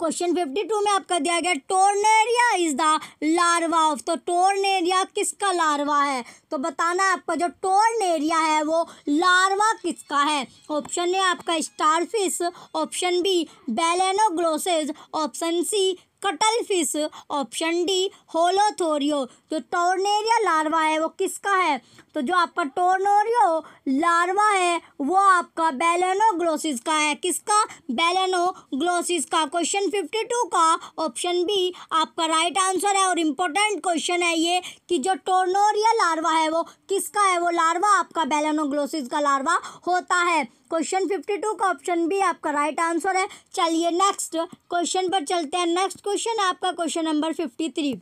question fifty two में आपका दिया गया tornaria is the larva of तो टोर्नेरिया किसका लार्वा है तो बताना है आपका जो टोर्नेरिया है वो लार्वा किसका है ऑप्शन ए आपका starfish option B Balanoglossus option C cuttlefish option D होलोथोरियो जो टोर्नेरिया लार्वा है वो किसका है तो जो आपका टोर्नोरियो लार्वा है वो आपका बेलेनोग्लोसिस का है किसका बेलेनोग्लोसिस का क्वेश्चन फिफ्टी टू का ऑप्शन बी आपका राइट आंसर है और इम्पोर्टेंट क्वेश्चन है ये कि जो टोर्नोरिया लार्वा है वो किसका है वो लार्वा आपका बेलेनोग्लोसिस का लार्वा होता है क्वेश्चन फिफ्टी टू का ऑप्शन बी आपका राइट आंसर है चलिए नेक्स्ट क्वेश्चन पर चलते हैं नेक्स्ट क्वेश्चन है आपका question number fifty three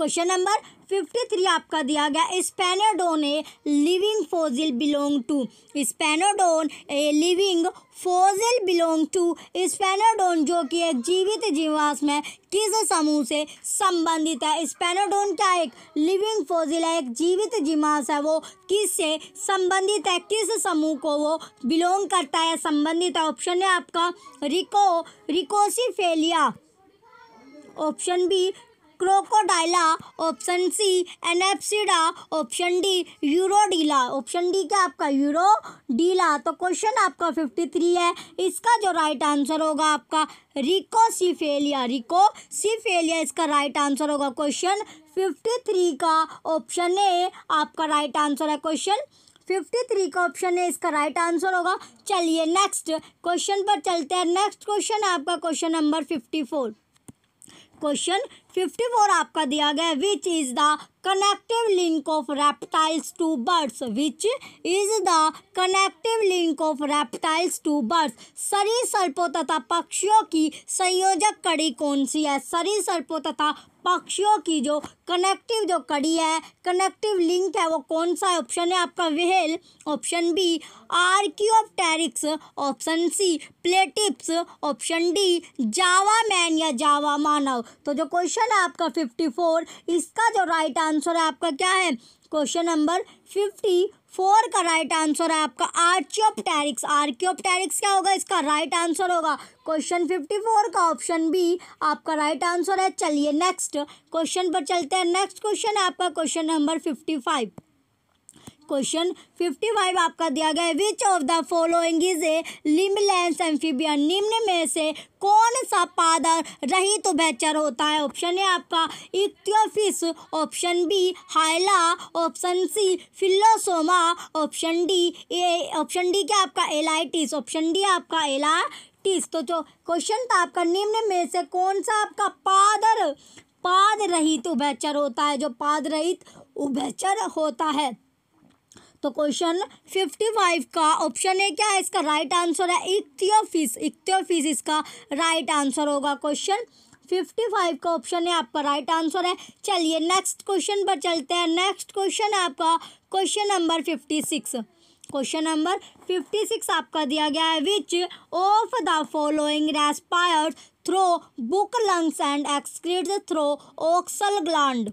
question number fifty three आपका दिया गया Sphenodon a living fossil belong to Sphenodon a living fossil belong to Sphenodon जो कि एक जीवित जीवाश्म है किस समूह से संबंधित है स्पेनोडोन क्या एक लिविंग फोजिल है एक जीवित जीवास है वो किस से संबंधित है किस समूह को वो बिलोंग करता है संबंधित है ऑप्शन है आपका रिको Rhynchocephalia option B Crocodilia option C Anapsida option D Urodela option D क्या आपका यूरोडीला तो क्वेश्चन आपका फिफ्टी थ्री है इसका जो राइट आंसर होगा आपका रिकोसीफेलिया रिकोसीफेलिया इसका राइट आंसर होगा क्वेश्चन फिफ्टी थ्री का ऑप्शन ए आपका राइट आंसर है क्वेश्चन फिफ्टी थ्री का ऑप्शन है इसका राइट आंसर होगा चलिए नेक्स्ट क्वेश्चन पर चलते हैं नेक्स्ट क्वेश्चन है आपका question number fifty four question fifty four आपका दिया गया which is the connective link of reptiles to birds which is the connective link of reptiles to birds सरी सर्पों तथा पक्षियों की संयोजक कड़ी कौन सी है सरी सर्पों तथा पक्षियों की जो कनेक्टिव जो कड़ी है कनेक्टिव लिंक है वो कौन सा ऑप्शन है आपका whale option B Archaeopteryx option C platypus option D Java man या जावा मानव तो जो क्वेश्चन क्वेश्चन है आपका फिफ्टी फोर इसका जो राइट आंसर है आपका क्या है क्वेश्चन नंबर फिफ्टी फोर का राइट आंसर है आपका आर्क्योपटेरिक्स आर्क्योपटेरिक्स क्या होगा इसका राइट आंसर होगा क्वेश्चन फिफ्टी फोर का ऑप्शन बी आपका राइट आंसर है चलिए नेक्स्ट क्वेश्चन पर चलते हैं नेक्स्ट क्वेश्चन है आपका question number fifty five question 55 आपका दिया गया है which of the following is a limbless amphibian निम्न में से कौन सा पादर रही तो बेहतर होता है ऑप्शन है आपका Ichthyophis option B Hyla option C phyllosoma option D a option D क्या आपका एलाइटिस ऑप्शन डी आपका एला तो जो क्वेश्चन था आपका निम्न में से कौन सा आपका पादर पाद रहित उभयचर होता है जो पाद रहित उभयचर होता है तो क्वेश्चन फिफ्टी फाइव का ऑप्शन है क्या है इसका राइट आंसर है इक्तियोफिस इक्तियोफिस इसका राइट आंसर होगा क्वेश्चन फिफ्टी फाइव का ऑप्शन है आपका राइट आंसर है चलिए नेक्स्ट क्वेश्चन पर चलते हैं नेक्स्ट क्वेश्चन है आपका question number fifty six question number fifty six आपका दिया गया है which of the following respire through book lungs and excrete through coxal gland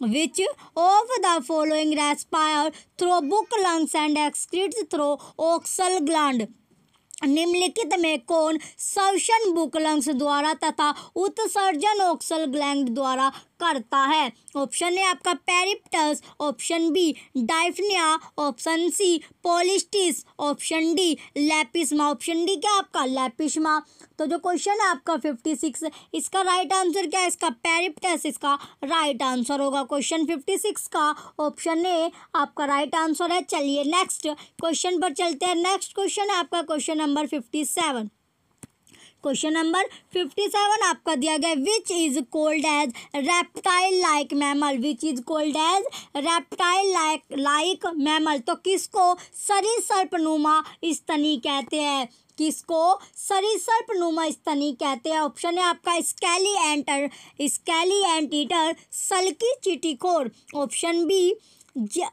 which of the following respire through book lungs and excretes through oxal gland निम्नलिखित में कौन सवशन book lungs द्वारा तथा उत्सर्जन ओक्सल ग्लैंड द्वारा करता है ऑप्शन ए आपका Peripatus option B Daphnia option C Polistes option D Lepisma option D क्या आपका लेपिस्मा तो जो क्वेश्चन है आपका फिफ्टी सिक्स इसका राइट आंसर क्या है इसका पेरिप्टस इसका राइट आंसर होगा क्वेश्चन फिफ्टी सिक्स का ऑप्शन ए आपका राइट आंसर है चलिए नेक्स्ट क्वेश्चन पर चलते हैं नेक्स्ट क्वेश्चन है आपका question number fifty seven question number fifty seven आपका दिया गया which is called as reptile like mammal which is called as reptile like like mammal तो किसको सर्पनुमा स्तनी कहते हैं किसको सरी नुमा स्तनी कहते हैं ऑप्शन है आपका स्कैली एंटर स्कैली एंटीटर सल्की चिटिकोर ऑप्शन बी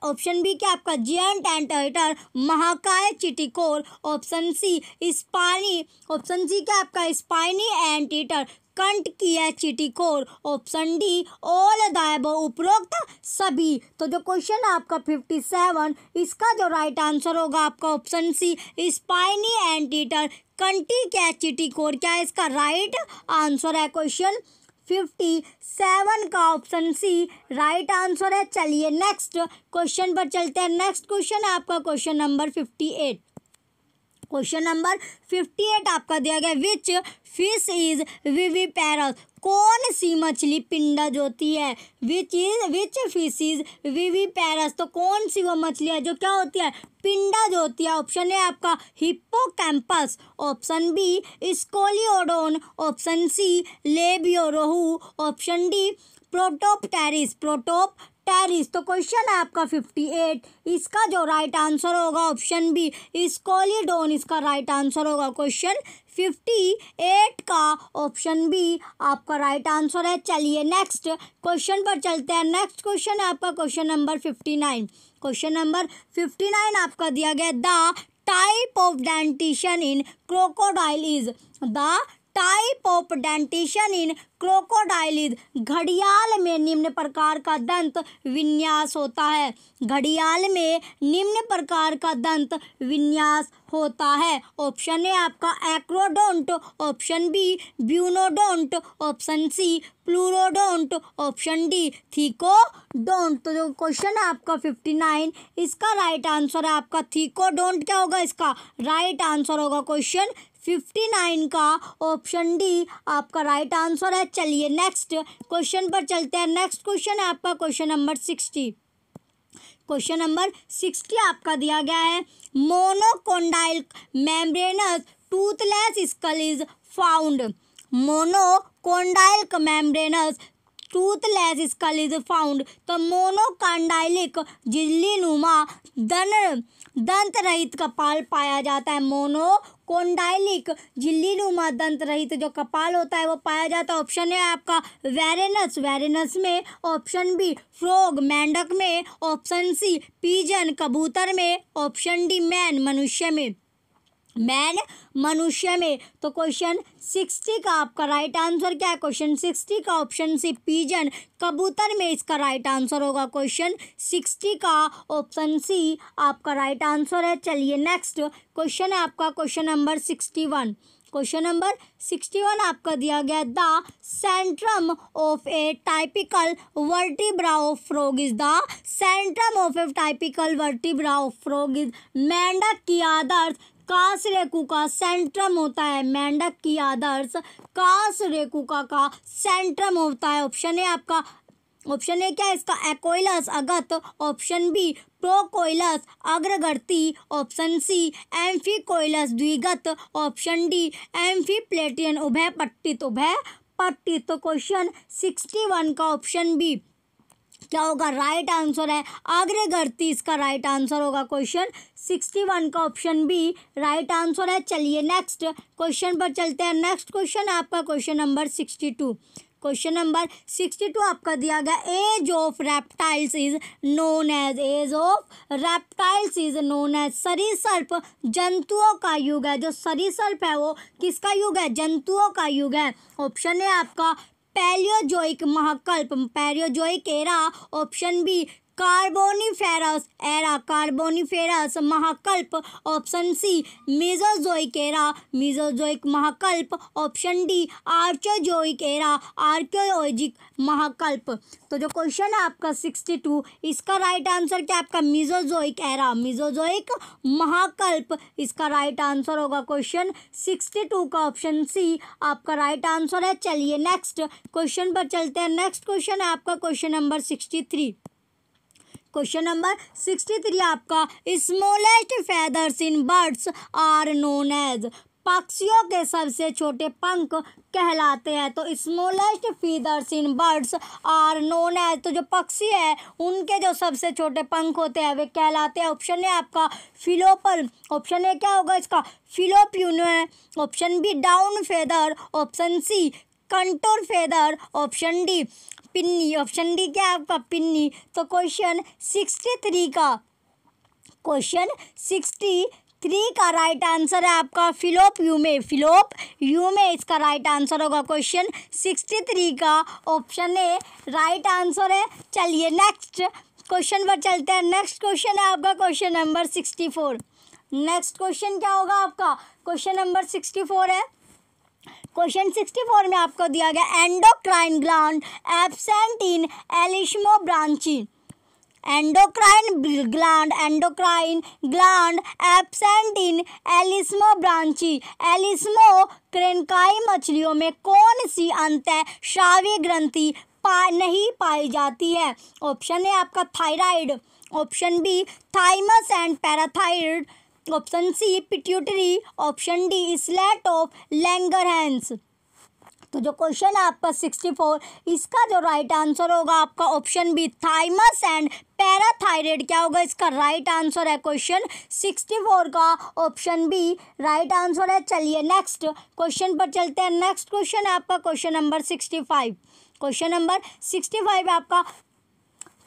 ऑप्शन बी क्या आपका जियंट एंटर महाकाय चिटिकोल option C spiny option C क्या आपका स्पाइनी एंटीटर कंट किया चिटिकोर ऑप्शन डी ऑल दायब उपरोक्त सभी तो जो क्वेश्चन है आपका फिफ्टी सेवन इसका जो राइट आंसर होगा आपका ऑप्शन सी स्पाइनी एंटीटर कंटी क्या चिटिकोर क्या इसका राइट आंसर है क्वेश्चन फिफ्टी सेवन का ऑप्शन सी राइट आंसर है चलिए नेक्स्ट क्वेश्चन पर चलते हैं नेक्स्ट क्वेश्चन है आपका question number fifty eight question number fifty eight आपका दिया गया विच फिश इज विवी पैरस कौन सी मछली पिंडज होती है which is which fish is viviparous तो कौन सी वो मछली है जो क्या होती है पिंडज होती है ऑप्शन ए आपका Hippocampus option B Scoliodon option C Labeo rohu option D Protopterus Protopterus तो क्वेश्चन है आपका फिफ्टी एट इसका जो राइट आंसर होगा ऑप्शन बी स्कोलिडोन इसका राइट आंसर होगा क्वेश्चन फिफ्टी एट का ऑप्शन बी आपका राइट आंसर है चलिए नेक्स्ट क्वेश्चन पर चलते हैं नेक्स्ट क्वेश्चन है आपका question number fifty nine question number fifty nine आपका दिया गया the type of dentition in crocodile is the type of dentition in crocodile is घड़ियाल में निम्न प्रकार का दंत विन्यास होता है घड़ियाल में निम्न प्रकार का दंत विन्यास होता है ऑप्शन ए आपका acrodont option B bunodont option C pleurodont option D thecodont तो जो क्वेश्चन है आपका फिफ्टी नाइन इसका राइट आंसर है आपका थीकोडोंट क्या होगा इसका राइट आंसर होगा क्वेश्चन फिफ्टी नाइन का ऑप्शन डी आपका राइट आंसर है चलिए नेक्स्ट क्वेश्चन पर चलते हैं नेक्स्ट क्वेश्चन है आपका question number sixty question number sixty आपका दिया गया है monocondyle membranous toothless skull is found monocondyle membranous toothless skull is found तो मोनोकांडाइलिक झिल्लीनुमा दन दंत रहित कपाल पाया जाता है मोनो कोंडाइलिक झिल्लीनुमा दंत रहित जो कपाल होता है वो पाया जाता है ऑप्शन है आपका वेरेनस वेरेनस में ऑप्शन बी फ्रॉग मेंढक में ऑप्शन सी पीजन कबूतर में ऑप्शन डी मैन मनुष्य में मैन मनुष्य में तो क्वेश्चन सिक्सटी का आपका राइट आंसर क्या है क्वेश्चन सिक्सटी का ऑप्शन सी पीजन कबूतर में इसका राइट आंसर होगा क्वेश्चन सिक्सटी का ऑप्शन सी आपका राइट आंसर है चलिए नेक्स्ट क्वेश्चन है आपका question number sixty one question number sixty one आपका दिया गया the centrum of a typical vertebra of frog is the centrum of a typical vertebra of frog is मेंढक की आदर्श रेकु का सेंट्रम होता है मेंढक की आदर्श काश रेकु का सेंट्रम होता है ऑप्शन है आपका ऑप्शन ए क्या इसका एकोइलस अगत ऑप्शन बी प्रोकोइलस अग्रगर्ती ऑप्शन सी एम्फीकोइलस द्विगत ऑप्शन डी प्लेटियन उभय पट्टित उभय पट्टित तो क्वेश्चन सिक्सटी वन का ऑप्शन बी क्या होगा राइट आंसर है आगरे तीस इसका राइट आंसर होगा क्वेश्चन सिक्सटी वन का ऑप्शन बी राइट आंसर है चलिए नेक्स्ट क्वेश्चन पर चलते हैं नेक्स्ट क्वेश्चन है आपका question number sixty two question number sixty two आपका दिया गया age of reptiles is known as age of reptiles is known as सरीसर्प जंतुओं का युग है जो सरीसर्प है वो किसका युग है जंतुओं का युग है ऑप्शन है आपका पैलियोजोइक महाकल्प Palaeozoic era option B Carboniferous era Carboniferous महाकल्प option C Mesozoic era Mesozoic महाकल्प option D Archaeozoic era Archaeozoic महाकल्प तो जो क्वेश्चन है आपका सिक्सटी टू इसका राइट आंसर क्या आपका मिजोजोइक एरा मिजोजोइक महाकल्प इसका राइट आंसर होगा क्वेश्चन सिक्सटी टू का ऑप्शन सी आपका राइट आंसर है चलिए नेक्स्ट क्वेश्चन पर चलते हैं नेक्स्ट क्वेश्चन है आपका question number sixty three question number sixty three आपका smallest feathers in birds are known as पक्षियों के सबसे छोटे पंख कहलाते हैं तो smallest feathers in birds are known as तो जो पक्षी है उनके जो सबसे छोटे पंख होते हैं वे कहलाते हैं ऑप्शन ए आपका फिलोपल ऑप्शन ए क्या होगा इसका फिलोप्यून है option B down feather option C contour feather option D pinnae option D क्या है आपका पिन्नी तो क्वेश्चन सिक्सटी थ्री का क्वेश्चन सिक्सटी थ्री का राइट आंसर है आपका फिलोप यूमे फिलोप यूमे इसका राइट आंसर होगा क्वेश्चन सिक्सटी थ्री का ऑप्शन ए राइट आंसर है चलिए नेक्स्ट क्वेश्चन पर चलते हैं नेक्स्ट क्वेश्चन है आपका question number sixty four next question क्या होगा आपका क्वेश्चन नंबर सिक्सटी फोर है क्वेश्चन 64 में आपको दिया गया endocrine gland absent in Elasmobranchii endocrine gland endocrine gland absent in Elasmobranchii Elasmobranchii मछलियों में कौन सी अंत श्राव्य ग्रंथि पा नहीं पाई जाती है ऑप्शन है आपका thyroid option B thymus and parathyroid option C pituitary option D islet of हैंस तो जो क्वेश्चन है आपका सिक्सटी फोर इसका जो राइट आंसर होगा आपका option B thymus and parathyroid क्या होगा इसका राइट आंसर है क्वेश्चन सिक्सटी फोर का ऑप्शन बी राइट आंसर है चलिए नेक्स्ट क्वेश्चन पर चलते हैं नेक्स्ट क्वेश्चन है आपका question number sixty five question number sixty five आपका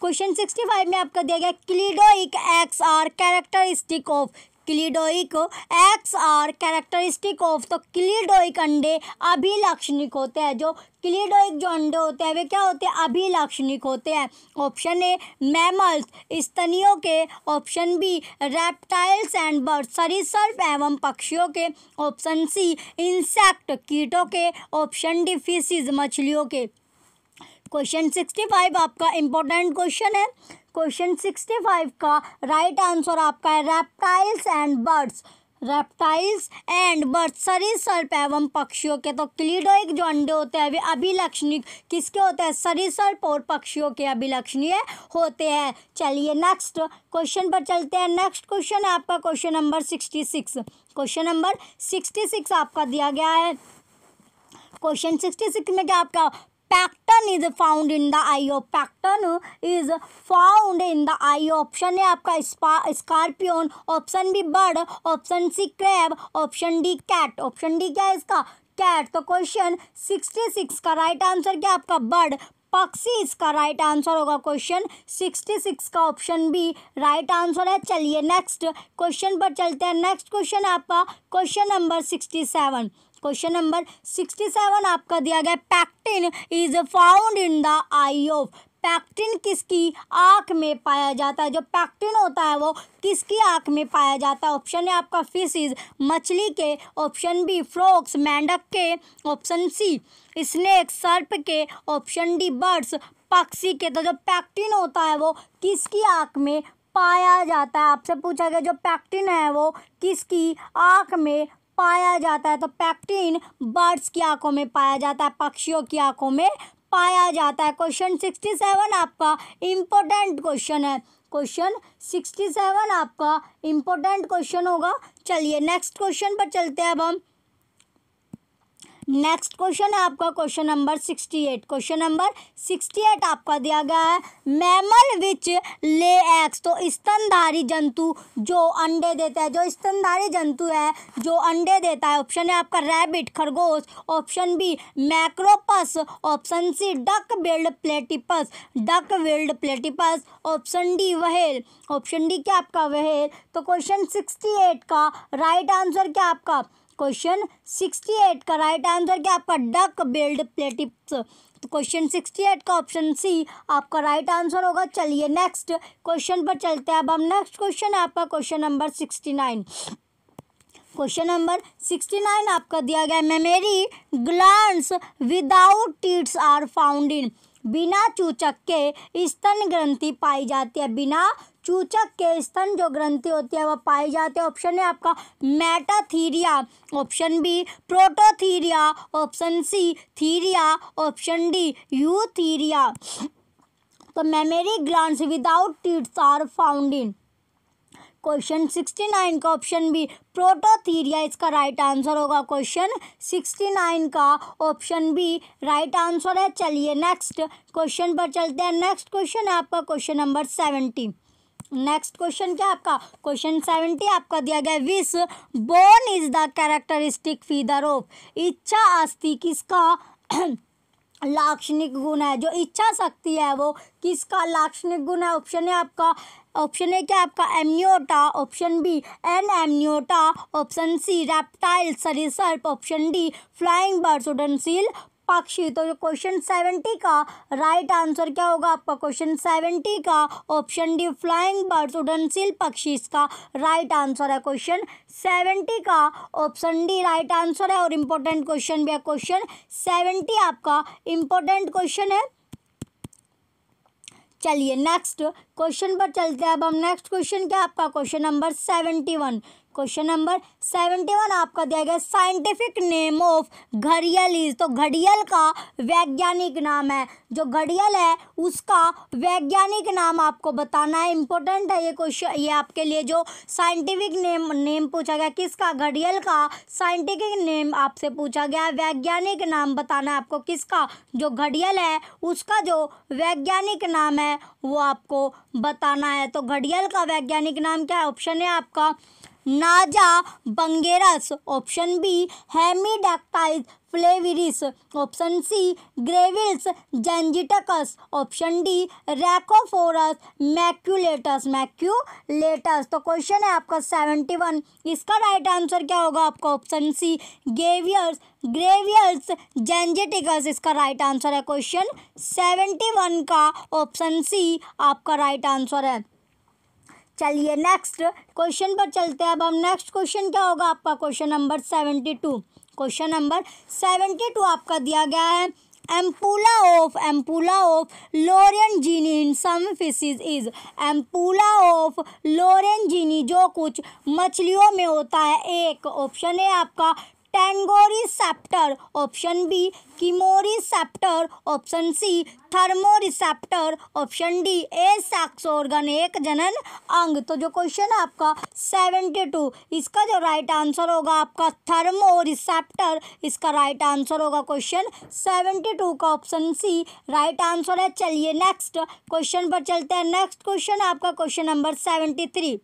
क्वेश्चन सिक्सटी फाइव में आपका दिया गया cleidoic eggs are characteristic of cleidoic eggs are characteristic of तो क्लिडोइक अंडे अभिलाक्षणिक होते हैं जो क्लिडोइक जो अंडे होते हैं वे क्या होते हैं अभिलाक्षणिक होते हैं ऑप्शन ए मैमल्स स्तनियों के option B reptiles and bird सर्प एवं पक्षियों के ऑप्शन सी इंसेक्ट कीटों के ऑप्शन डी फिशिज मछलियों के क्वेश्चन सिक्सटी फाइव आपका इंपॉर्टेंट क्वेश्चन है क्वेश्चन सिक्सटी फाइव का राइट आंसर आपका है reptiles and birds reptiles and birds सरीर सर्प एवं पक्षियों के तो एक जो अंडे होते हैं अभी अभिलक्षणिक किसके होते हैं सरी सर्प और पक्षियों के अभिलक्षणीय है, होते हैं चलिए नेक्स्ट क्वेश्चन पर चलते हैं नेक्स्ट क्वेश्चन है आपका question number sixty six question number sixty six आपका दिया गया है क्वेश्चन सिक्सटी सिक्स में क्या आपका pecten is found in the eye of pecten is found in the eye option है आपका scorpion option B bird option C crab option D cat option D क्या है इसका कैट तो क्वेश्चन सिक्सटी सिक्स का राइट आंसर क्या आपका bird पक्षी इसका राइट आंसर होगा क्वेश्चन सिक्सटी सिक्स का ऑप्शन बी राइट आंसर है चलिए नेक्स्ट क्वेश्चन पर चलते हैं नेक्स्ट क्वेश्चन आपका question number sixty seven question number sixty seven आपका दिया गया pecten is found in the eye of pecten किसकी आँख में पाया जाता है जो पैक्टिन होता है वो किसकी आँख में पाया जाता है ऑप्शन है आपका फिशिज मछली के ऑप्शन बी फ्रॉक्स मेंढक के ऑप्शन सी स्नेक सर्प के ऑप्शन डी बर्ड्स पक्षी के तो जो पैक्टिन होता है वो किसकी आँख में पाया जाता है आपसे पूछा गया जो पैक्टिन है वो किसकी आँख में पाया जाता है तो पैक्टिन बर्ड्स की आंखों में पाया जाता है पक्षियों की आंखों में पाया जाता है क्वेश्चन सिक्सटी सेवन आपका इम्पोर्टेंट क्वेश्चन है क्वेश्चन सिक्सटी सेवन आपका इम्पोर्टेंट क्वेश्चन होगा चलिए नेक्स्ट क्वेश्चन पर चलते हैं अब हम नेक्स्ट क्वेश्चन है आपका question number sixty eight question number sixty eight आपका दिया गया है मैमल विच ले एक्स तो स्तनधारी जंतु जो अंडे देता है जो स्तनधारी जंतु है जो अंडे देता है ऑप्शन है आपका रैबिट खरगोश option B Macropus option C duck billed platypus duck billed platypus option D whale option D क्या आपका वहेल तो क्वेश्चन सिक्सटी एट का राइट आंसर क्या आपका क्वेश्चन 68 का राइट आंसर क्या आपका डक बिल्ड प्लेटिप्स तो क्वेश्चन 68 का ऑप्शन सी आपका राइट आंसर होगा चलिए नेक्स्ट क्वेश्चन पर चलते हैं अब हम नेक्स्ट क्वेश्चन है आपका question number 69 question number sixty nine आपका दिया गया mammary glands without teats are found in बिना चूचक के स्तन ग्रंथि पाई जाती है बिना चूचक के स्तन जो ग्रंथि होती है वह पाई जाती है ऑप्शन है आपका Metatheria option B Prototheria option C Theria option D Eutheria तो mammary glands without teats are found in question sixty nine का ऑप्शन बी प्रोटोथीरिया इसका राइट आंसर होगा क्वेश्चन सिक्सटी नाइन का ऑप्शन बी राइट आंसर है चलिए next question पर चलते हैं नेक्स्ट क्वेश्चन है आपका question number seventy next question क्या आपका क्वेश्चन सेवेंटी आपका दिया गया wishbone is the characteristic feather of इच्छा अस्थि किसका लाक्षणिक गुण है जो इच्छा शक्ति है वो किसका लाक्षणिक गुण है ऑप्शन है आपका ऑप्शन है क्या आपका Amniota option B Anamniota option C reptile सरिसर्प ऑप्शन डी फ्लाइंग बर्ड्स उडनशील पक्षी तो क्वेश्चन सेवेंटी का राइट आंसर क्या होगा आपका क्वेश्चन सेवेंटी का ऑप्शन डी फ्लाइंग बर्ड्स उड़नशील पक्षी इसका राइट आंसर है क्वेश्चन सेवेंटी का ऑप्शन डी राइट आंसर है और इम्पोर्टेंट क्वेश्चन भी है क्वेश्चन सेवेंटी आपका इम्पोर्टेंट क्वेश्चन है चलिए नेक्स्ट क्वेश्चन पर चलते हैं अब हम नेक्स्ट क्वेश्चन क्या आपका question number seventy one question number seventy one आपका दिया गया साइंटिफिक नेम ऑफ घड़ियल इज तो घड़ियल का वैज्ञानिक नाम है जो घड़ियल है उसका वैज्ञानिक नाम आपको बताना है इंपॉर्टेंट है ये क्वेश्चन ये आपके लिए जो साइंटिफिक नेम नेम पूछा गया किसका घड़ियल का साइंटिफिक नेम आपसे पूछा गया वैज्ञानिक नाम बताना है आपको किसका जो घड़ियल है उसका जो वैज्ञानिक नाम है वो आपको बताना है तो घड़ियल का वैज्ञानिक नाम क्या है ऑप्शन है आपका Naja Bungarus option B Hemidactylus flaviviridis option C Gavialis gangeticus option D Rhacophorus maculatus maculatus तो क्वेश्चन है आपका सेवेंटी वन इसका राइट आंसर क्या होगा आपका option C Gavialis Gavialis gangeticus इसका राइट आंसर है क्वेश्चन सेवेंटी वन का ऑप्शन सी आपका राइट आंसर है चलिए नेक्स्ट क्वेश्चन पर चलते हैं अब हम नेक्स्ट क्वेश्चन क्या होगा आपका question number seventy two question number seventy two आपका दिया गया है ampulla of ampulla of Lorenzini in some fishes is ampulla of Lorenzini जो कुछ मछलियों में होता है एक ऑप्शन है आपका tangoreceptor option B chemoreceptor option C thermoreceptor option D a sex organ एक जनन अंग तो जो क्वेश्चन है आपका सेवेंटी टू इसका जो राइट आंसर होगा आपका थर्मोरिसेप्टर इसका राइट आंसर होगा क्वेश्चन सेवेंटी टू का ऑप्शन सी राइट आंसर है चलिए नेक्स्ट क्वेश्चन पर चलते हैं नेक्स्ट क्वेश्चन आपका question number seventy three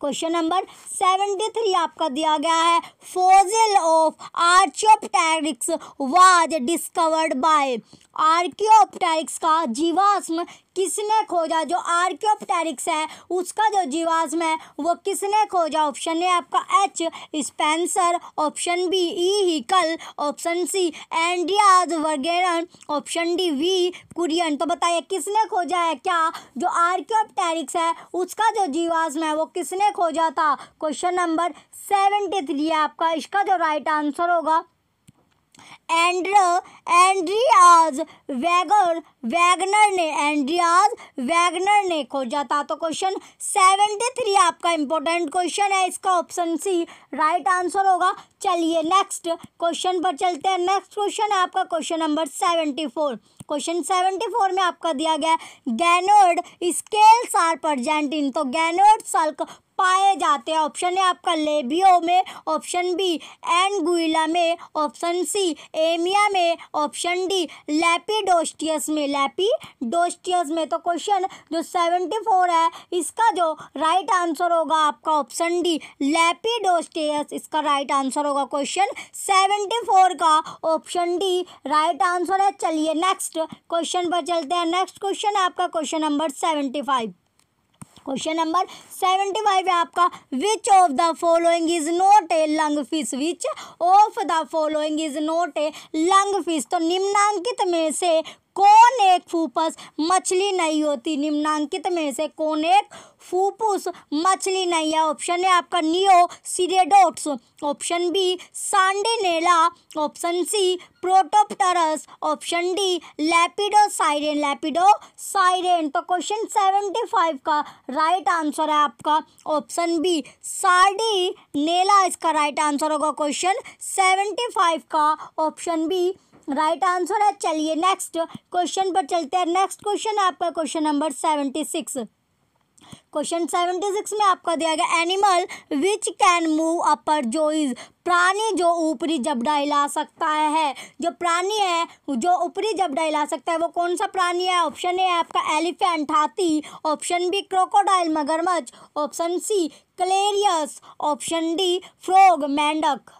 question number seventy three आपका दिया गया है fossil of Archaeopteryx was discovered by Archaeopteryx का जीवाश्म किसने खोजा जो आर्क्योप्टेरिक्स है उसका जो जीवाश्म है वो किसने खोजा ऑप्शन ए आपका H Spencer option B E Haeckel option C Andreas वर्गेरन ऑप्शन डी वी कुरियन तो बताइए किसने खोजा है क्या जो आर्क्योप्टेरिक्स है उसका जो जीवाश्म है वो किसने खोजा था क्वेश्चन नंबर सेवेंटी थ्री है आपका इसका जो राइट आंसर होगा एंड्र एंड्रियाज वैगर वैगनर ने एंड्रियाज वैगनर ने खोजा था तो क्वेश्चन सेवेंटी थ्री आपका इंपॉर्टेंट क्वेश्चन है इसका ऑप्शन सी राइट आंसर होगा चलिए नेक्स्ट क्वेश्चन पर चलते हैं नेक्स्ट क्वेश्चन है आपका question number seventy four question seventy four में आपका दिया गया है ganoid scales are present in तो गैनोर्ड सल्क पाए जाते हैं ऑप्शन है आपका लेबियो में ऑप्शन बी एनगुइला में ऑप्शन सी एमिया में ऑप्शन डी लेपीडोस्टियस में लेपीडोस्टियस में तो क्वेश्चन जो सेवेंटी फोर है इसका जो राइट आंसर होगा आपका ऑप्शन डी लेपीडोस्टियस इसका राइट आंसर होगा क्वेश्चन सेवेंटी फोर का ऑप्शन डी राइट आंसर है चलिए नेक्स्ट क्वेश्चन पर चलते हैं नेक्स्ट क्वेश्चन है आपका question number seventy five question number seventy five है आपका which of the following is not a lung fish which of the following is not a lung fish तो निम्नांकित में से कौन एक फूपस मछली नहीं होती निम्नांकित में से कौन एक फूफूस मछली नहीं है ऑप्शन है आपका नियो सीरेडोट्स ऑप्शन बी नेला option C protopterus option D lepidosiren lepidosiren तो क्वेश्चन सेवेंटी फाइव का राइट आंसर है आपका ऑप्शन बी सार्डी नेला इसका राइट आंसर होगा क्वेश्चन सेवेंटी फाइव का ऑप्शन बी राइट आंसर है चलिए नेक्स्ट क्वेश्चन पर चलते हैं नेक्स्ट क्वेश्चन आपका question number seventy six question seventy six में आपका दिया गया animal which can move upper is प्राणी जो ऊपरी जबड़ा हिला सकता है जो प्राणी है जो ऊपरी जबड़ा हिला सकता है वो कौन सा प्राणी है ऑप्शन ए आपका एलिफेंट हाथी ऑप्शन बी क्रोकोडाइल मगरमच्छ option C clarias option D frog मेंढक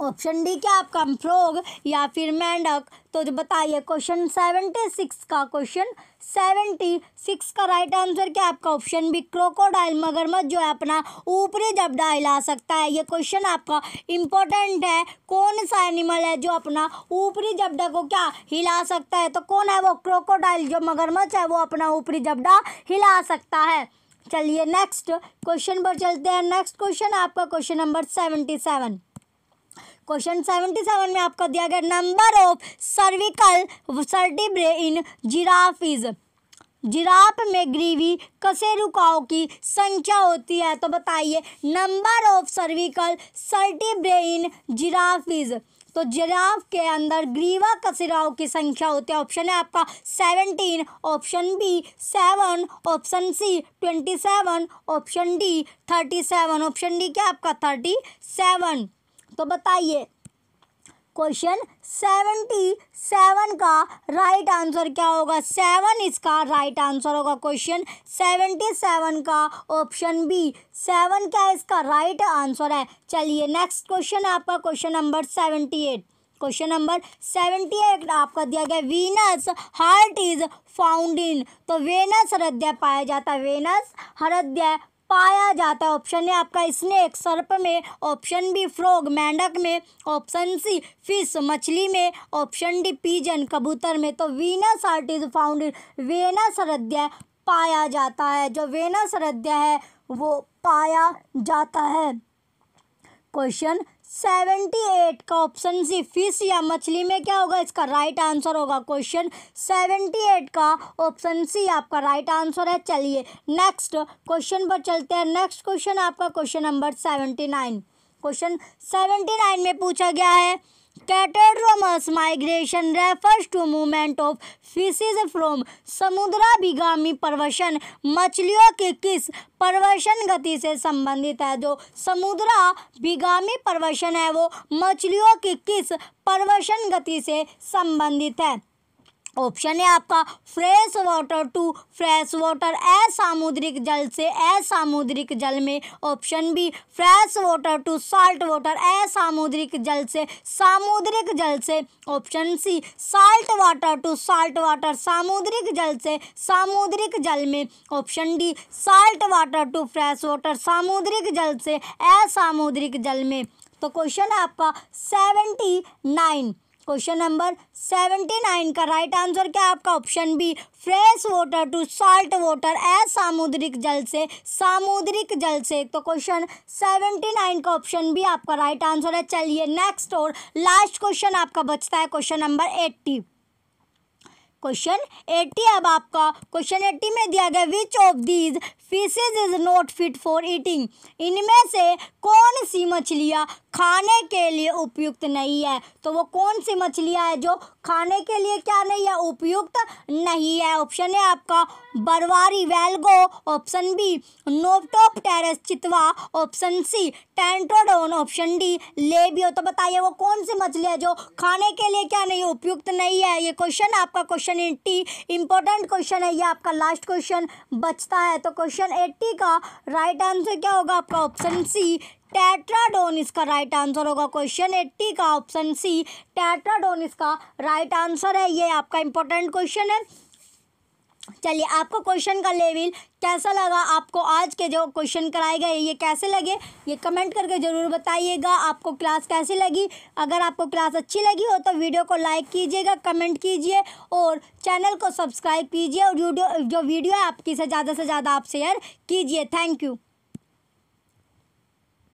ऑप्शन डी क्या आपका फ्रोग या फिर मेंढक तो जो बताइए क्वेश्चन सेवेंटी सिक्स का क्वेश्चन सेवेंटी सिक्स का राइट आंसर क्या आपका ऑप्शन बी क्रोकोडाइल मगरमच्छ जो है अपना ऊपरी जबडा हिला सकता है ये क्वेश्चन आपका इंपॉर्टेंट है कौन सा एनिमल है जो अपना ऊपरी जबडा को क्या हिला सकता है तो कौन है वो क्रोकोडाइल जो मगरमच्छ है वो अपना ऊपरी जबडा हिला सकता है चलिए नेक्स्ट क्वेश्चन पर चलते हैं नेक्स्ट क्वेश्चन आपका question number seventy seven question seven में आपका दिया गया number of cervical vertebrae in giraffe is giraffe में ग्रीवी कसेरुकाओं की संख्या होती है तो बताइए number of cervical vertebrae in giraffe is तो जिराफ के अंदर ग्रीवा कसिराओं की संख्या होती है ऑप्शन है आपका seventeen option B seven option C twenty seven option D thirty seven option D क्या आपका थर्टी सेवन तो बताइए क्वेश्चन सेवेंटी सेवन का राइट आंसर क्या होगा सेवन इसका राइट आंसर होगा क्वेश्चन सेवेंटी सेवन का ऑप्शन बी सेवन क्या इसका राइट आंसर है चलिए नेक्स्ट क्वेश्चन है आपका question number seventy eight question number seventy eight आपका दिया गया venous heart is found in तो वेनस हृदय पाया जाता है वेनस हृदय पाया जाता है ऑप्शन है आपका स्नेक सर्प में ऑप्शन बी फ्रॉग मेंढक में ऑप्शन सी फिश मछली में ऑप्शन डी पीजन कबूतर में तो venous heart is found venous हृदय पाया जाता है जो वेनस हृदय है वो पाया जाता है क्वेश्चन सेवेंटी एट का ऑप्शन सी फिश या मछली में क्या होगा इसका राइट आंसर होगा क्वेश्चन सेवेंटी एट का ऑप्शन सी आपका राइट आंसर है चलिए नेक्स्ट क्वेश्चन पर चलते हैं नेक्स्ट क्वेश्चन आपका question number seventy nine question seventy nine में पूछा गया है Catatromus migration refers to movement of fishes from समुद्राभिगामी प्रवशन मछलियों के किस प्रवशन गति से संबंधित है जो समुद्राभिगामी प्रवशन है वो मछलियों के किस प्रवशन गति से संबंधित है ऑप्शन है आपका fresh water to fresh water असामुद्रिक जल से असामुद्रिक जल में option B fresh water to salt water असामुद्रिक जल से सामुद्रिक जल से option C salt water to salt water सामुद्रिक जल से सामुद्रिक जल में option D salt water to fresh water सामुद्रिक जल से असामुद्रिक जल में तो क्वेश्चन है आपका seventy nine question number seventy nine का राइट आंसर क्या आपका option B fresh water to salt water एज सामुद्रिक जल से सामुद्रिक जल से तो क्वेश्चन सेवेंटी नाइन का ऑप्शन बी आपका राइट आंसर है चलिए नेक्स्ट और लास्ट क्वेश्चन आपका बचता है question number eighty question eighty अब आपका क्वेश्चन एट्टी में दिया गया which of these fishes is not fit for eating इनमें से कौन सी मछलियाँ खाने के लिए उपयुक्त नहीं है तो वो कौन सी मछलियाँ है जो खाने के लिए क्या नहीं है उपयुक्त नहीं है ऑप्शन है आपका बरवारी वेलगो ऑप्शन बी नोपटोप टेरेस चितवा ऑप्शन सी टेंटोडोन ऑप्शन डी लेबियो तो बताइए वो कौन सी मछलियाँ जो खाने के लिए क्या नहीं उपयुक्त नहीं है ये क्वेश्चन आपका question question eighty important question है ये आपका लास्ट क्वेश्चन बचता है तो क्वेश्चन एट्टी का राइट आंसर क्या होगा आपका ऑप्शन सी टैट्राडोन इसका राइट आंसर होगा क्वेश्चन एट्टी का ऑप्शन सी टैट्राडोन इसका राइट आंसर है ये आपका इंपॉर्टेंट क्वेश्चन है चलिए आपको क्वेश्चन का लेवल कैसा लगा आपको आज के जो क्वेश्चन कराए गए ये कैसे लगे ये कमेंट करके ज़रूर बताइएगा आपको क्लास कैसी लगी अगर आपको क्लास अच्छी लगी हो तो वीडियो को लाइक कीजिएगा कमेंट कीजिए और चैनल को सब्सक्राइब कीजिए और वीडियो जो वीडियो है आपकी से ज़्यादा से ज़्यादा आप शेयर कीजिए थैंक यू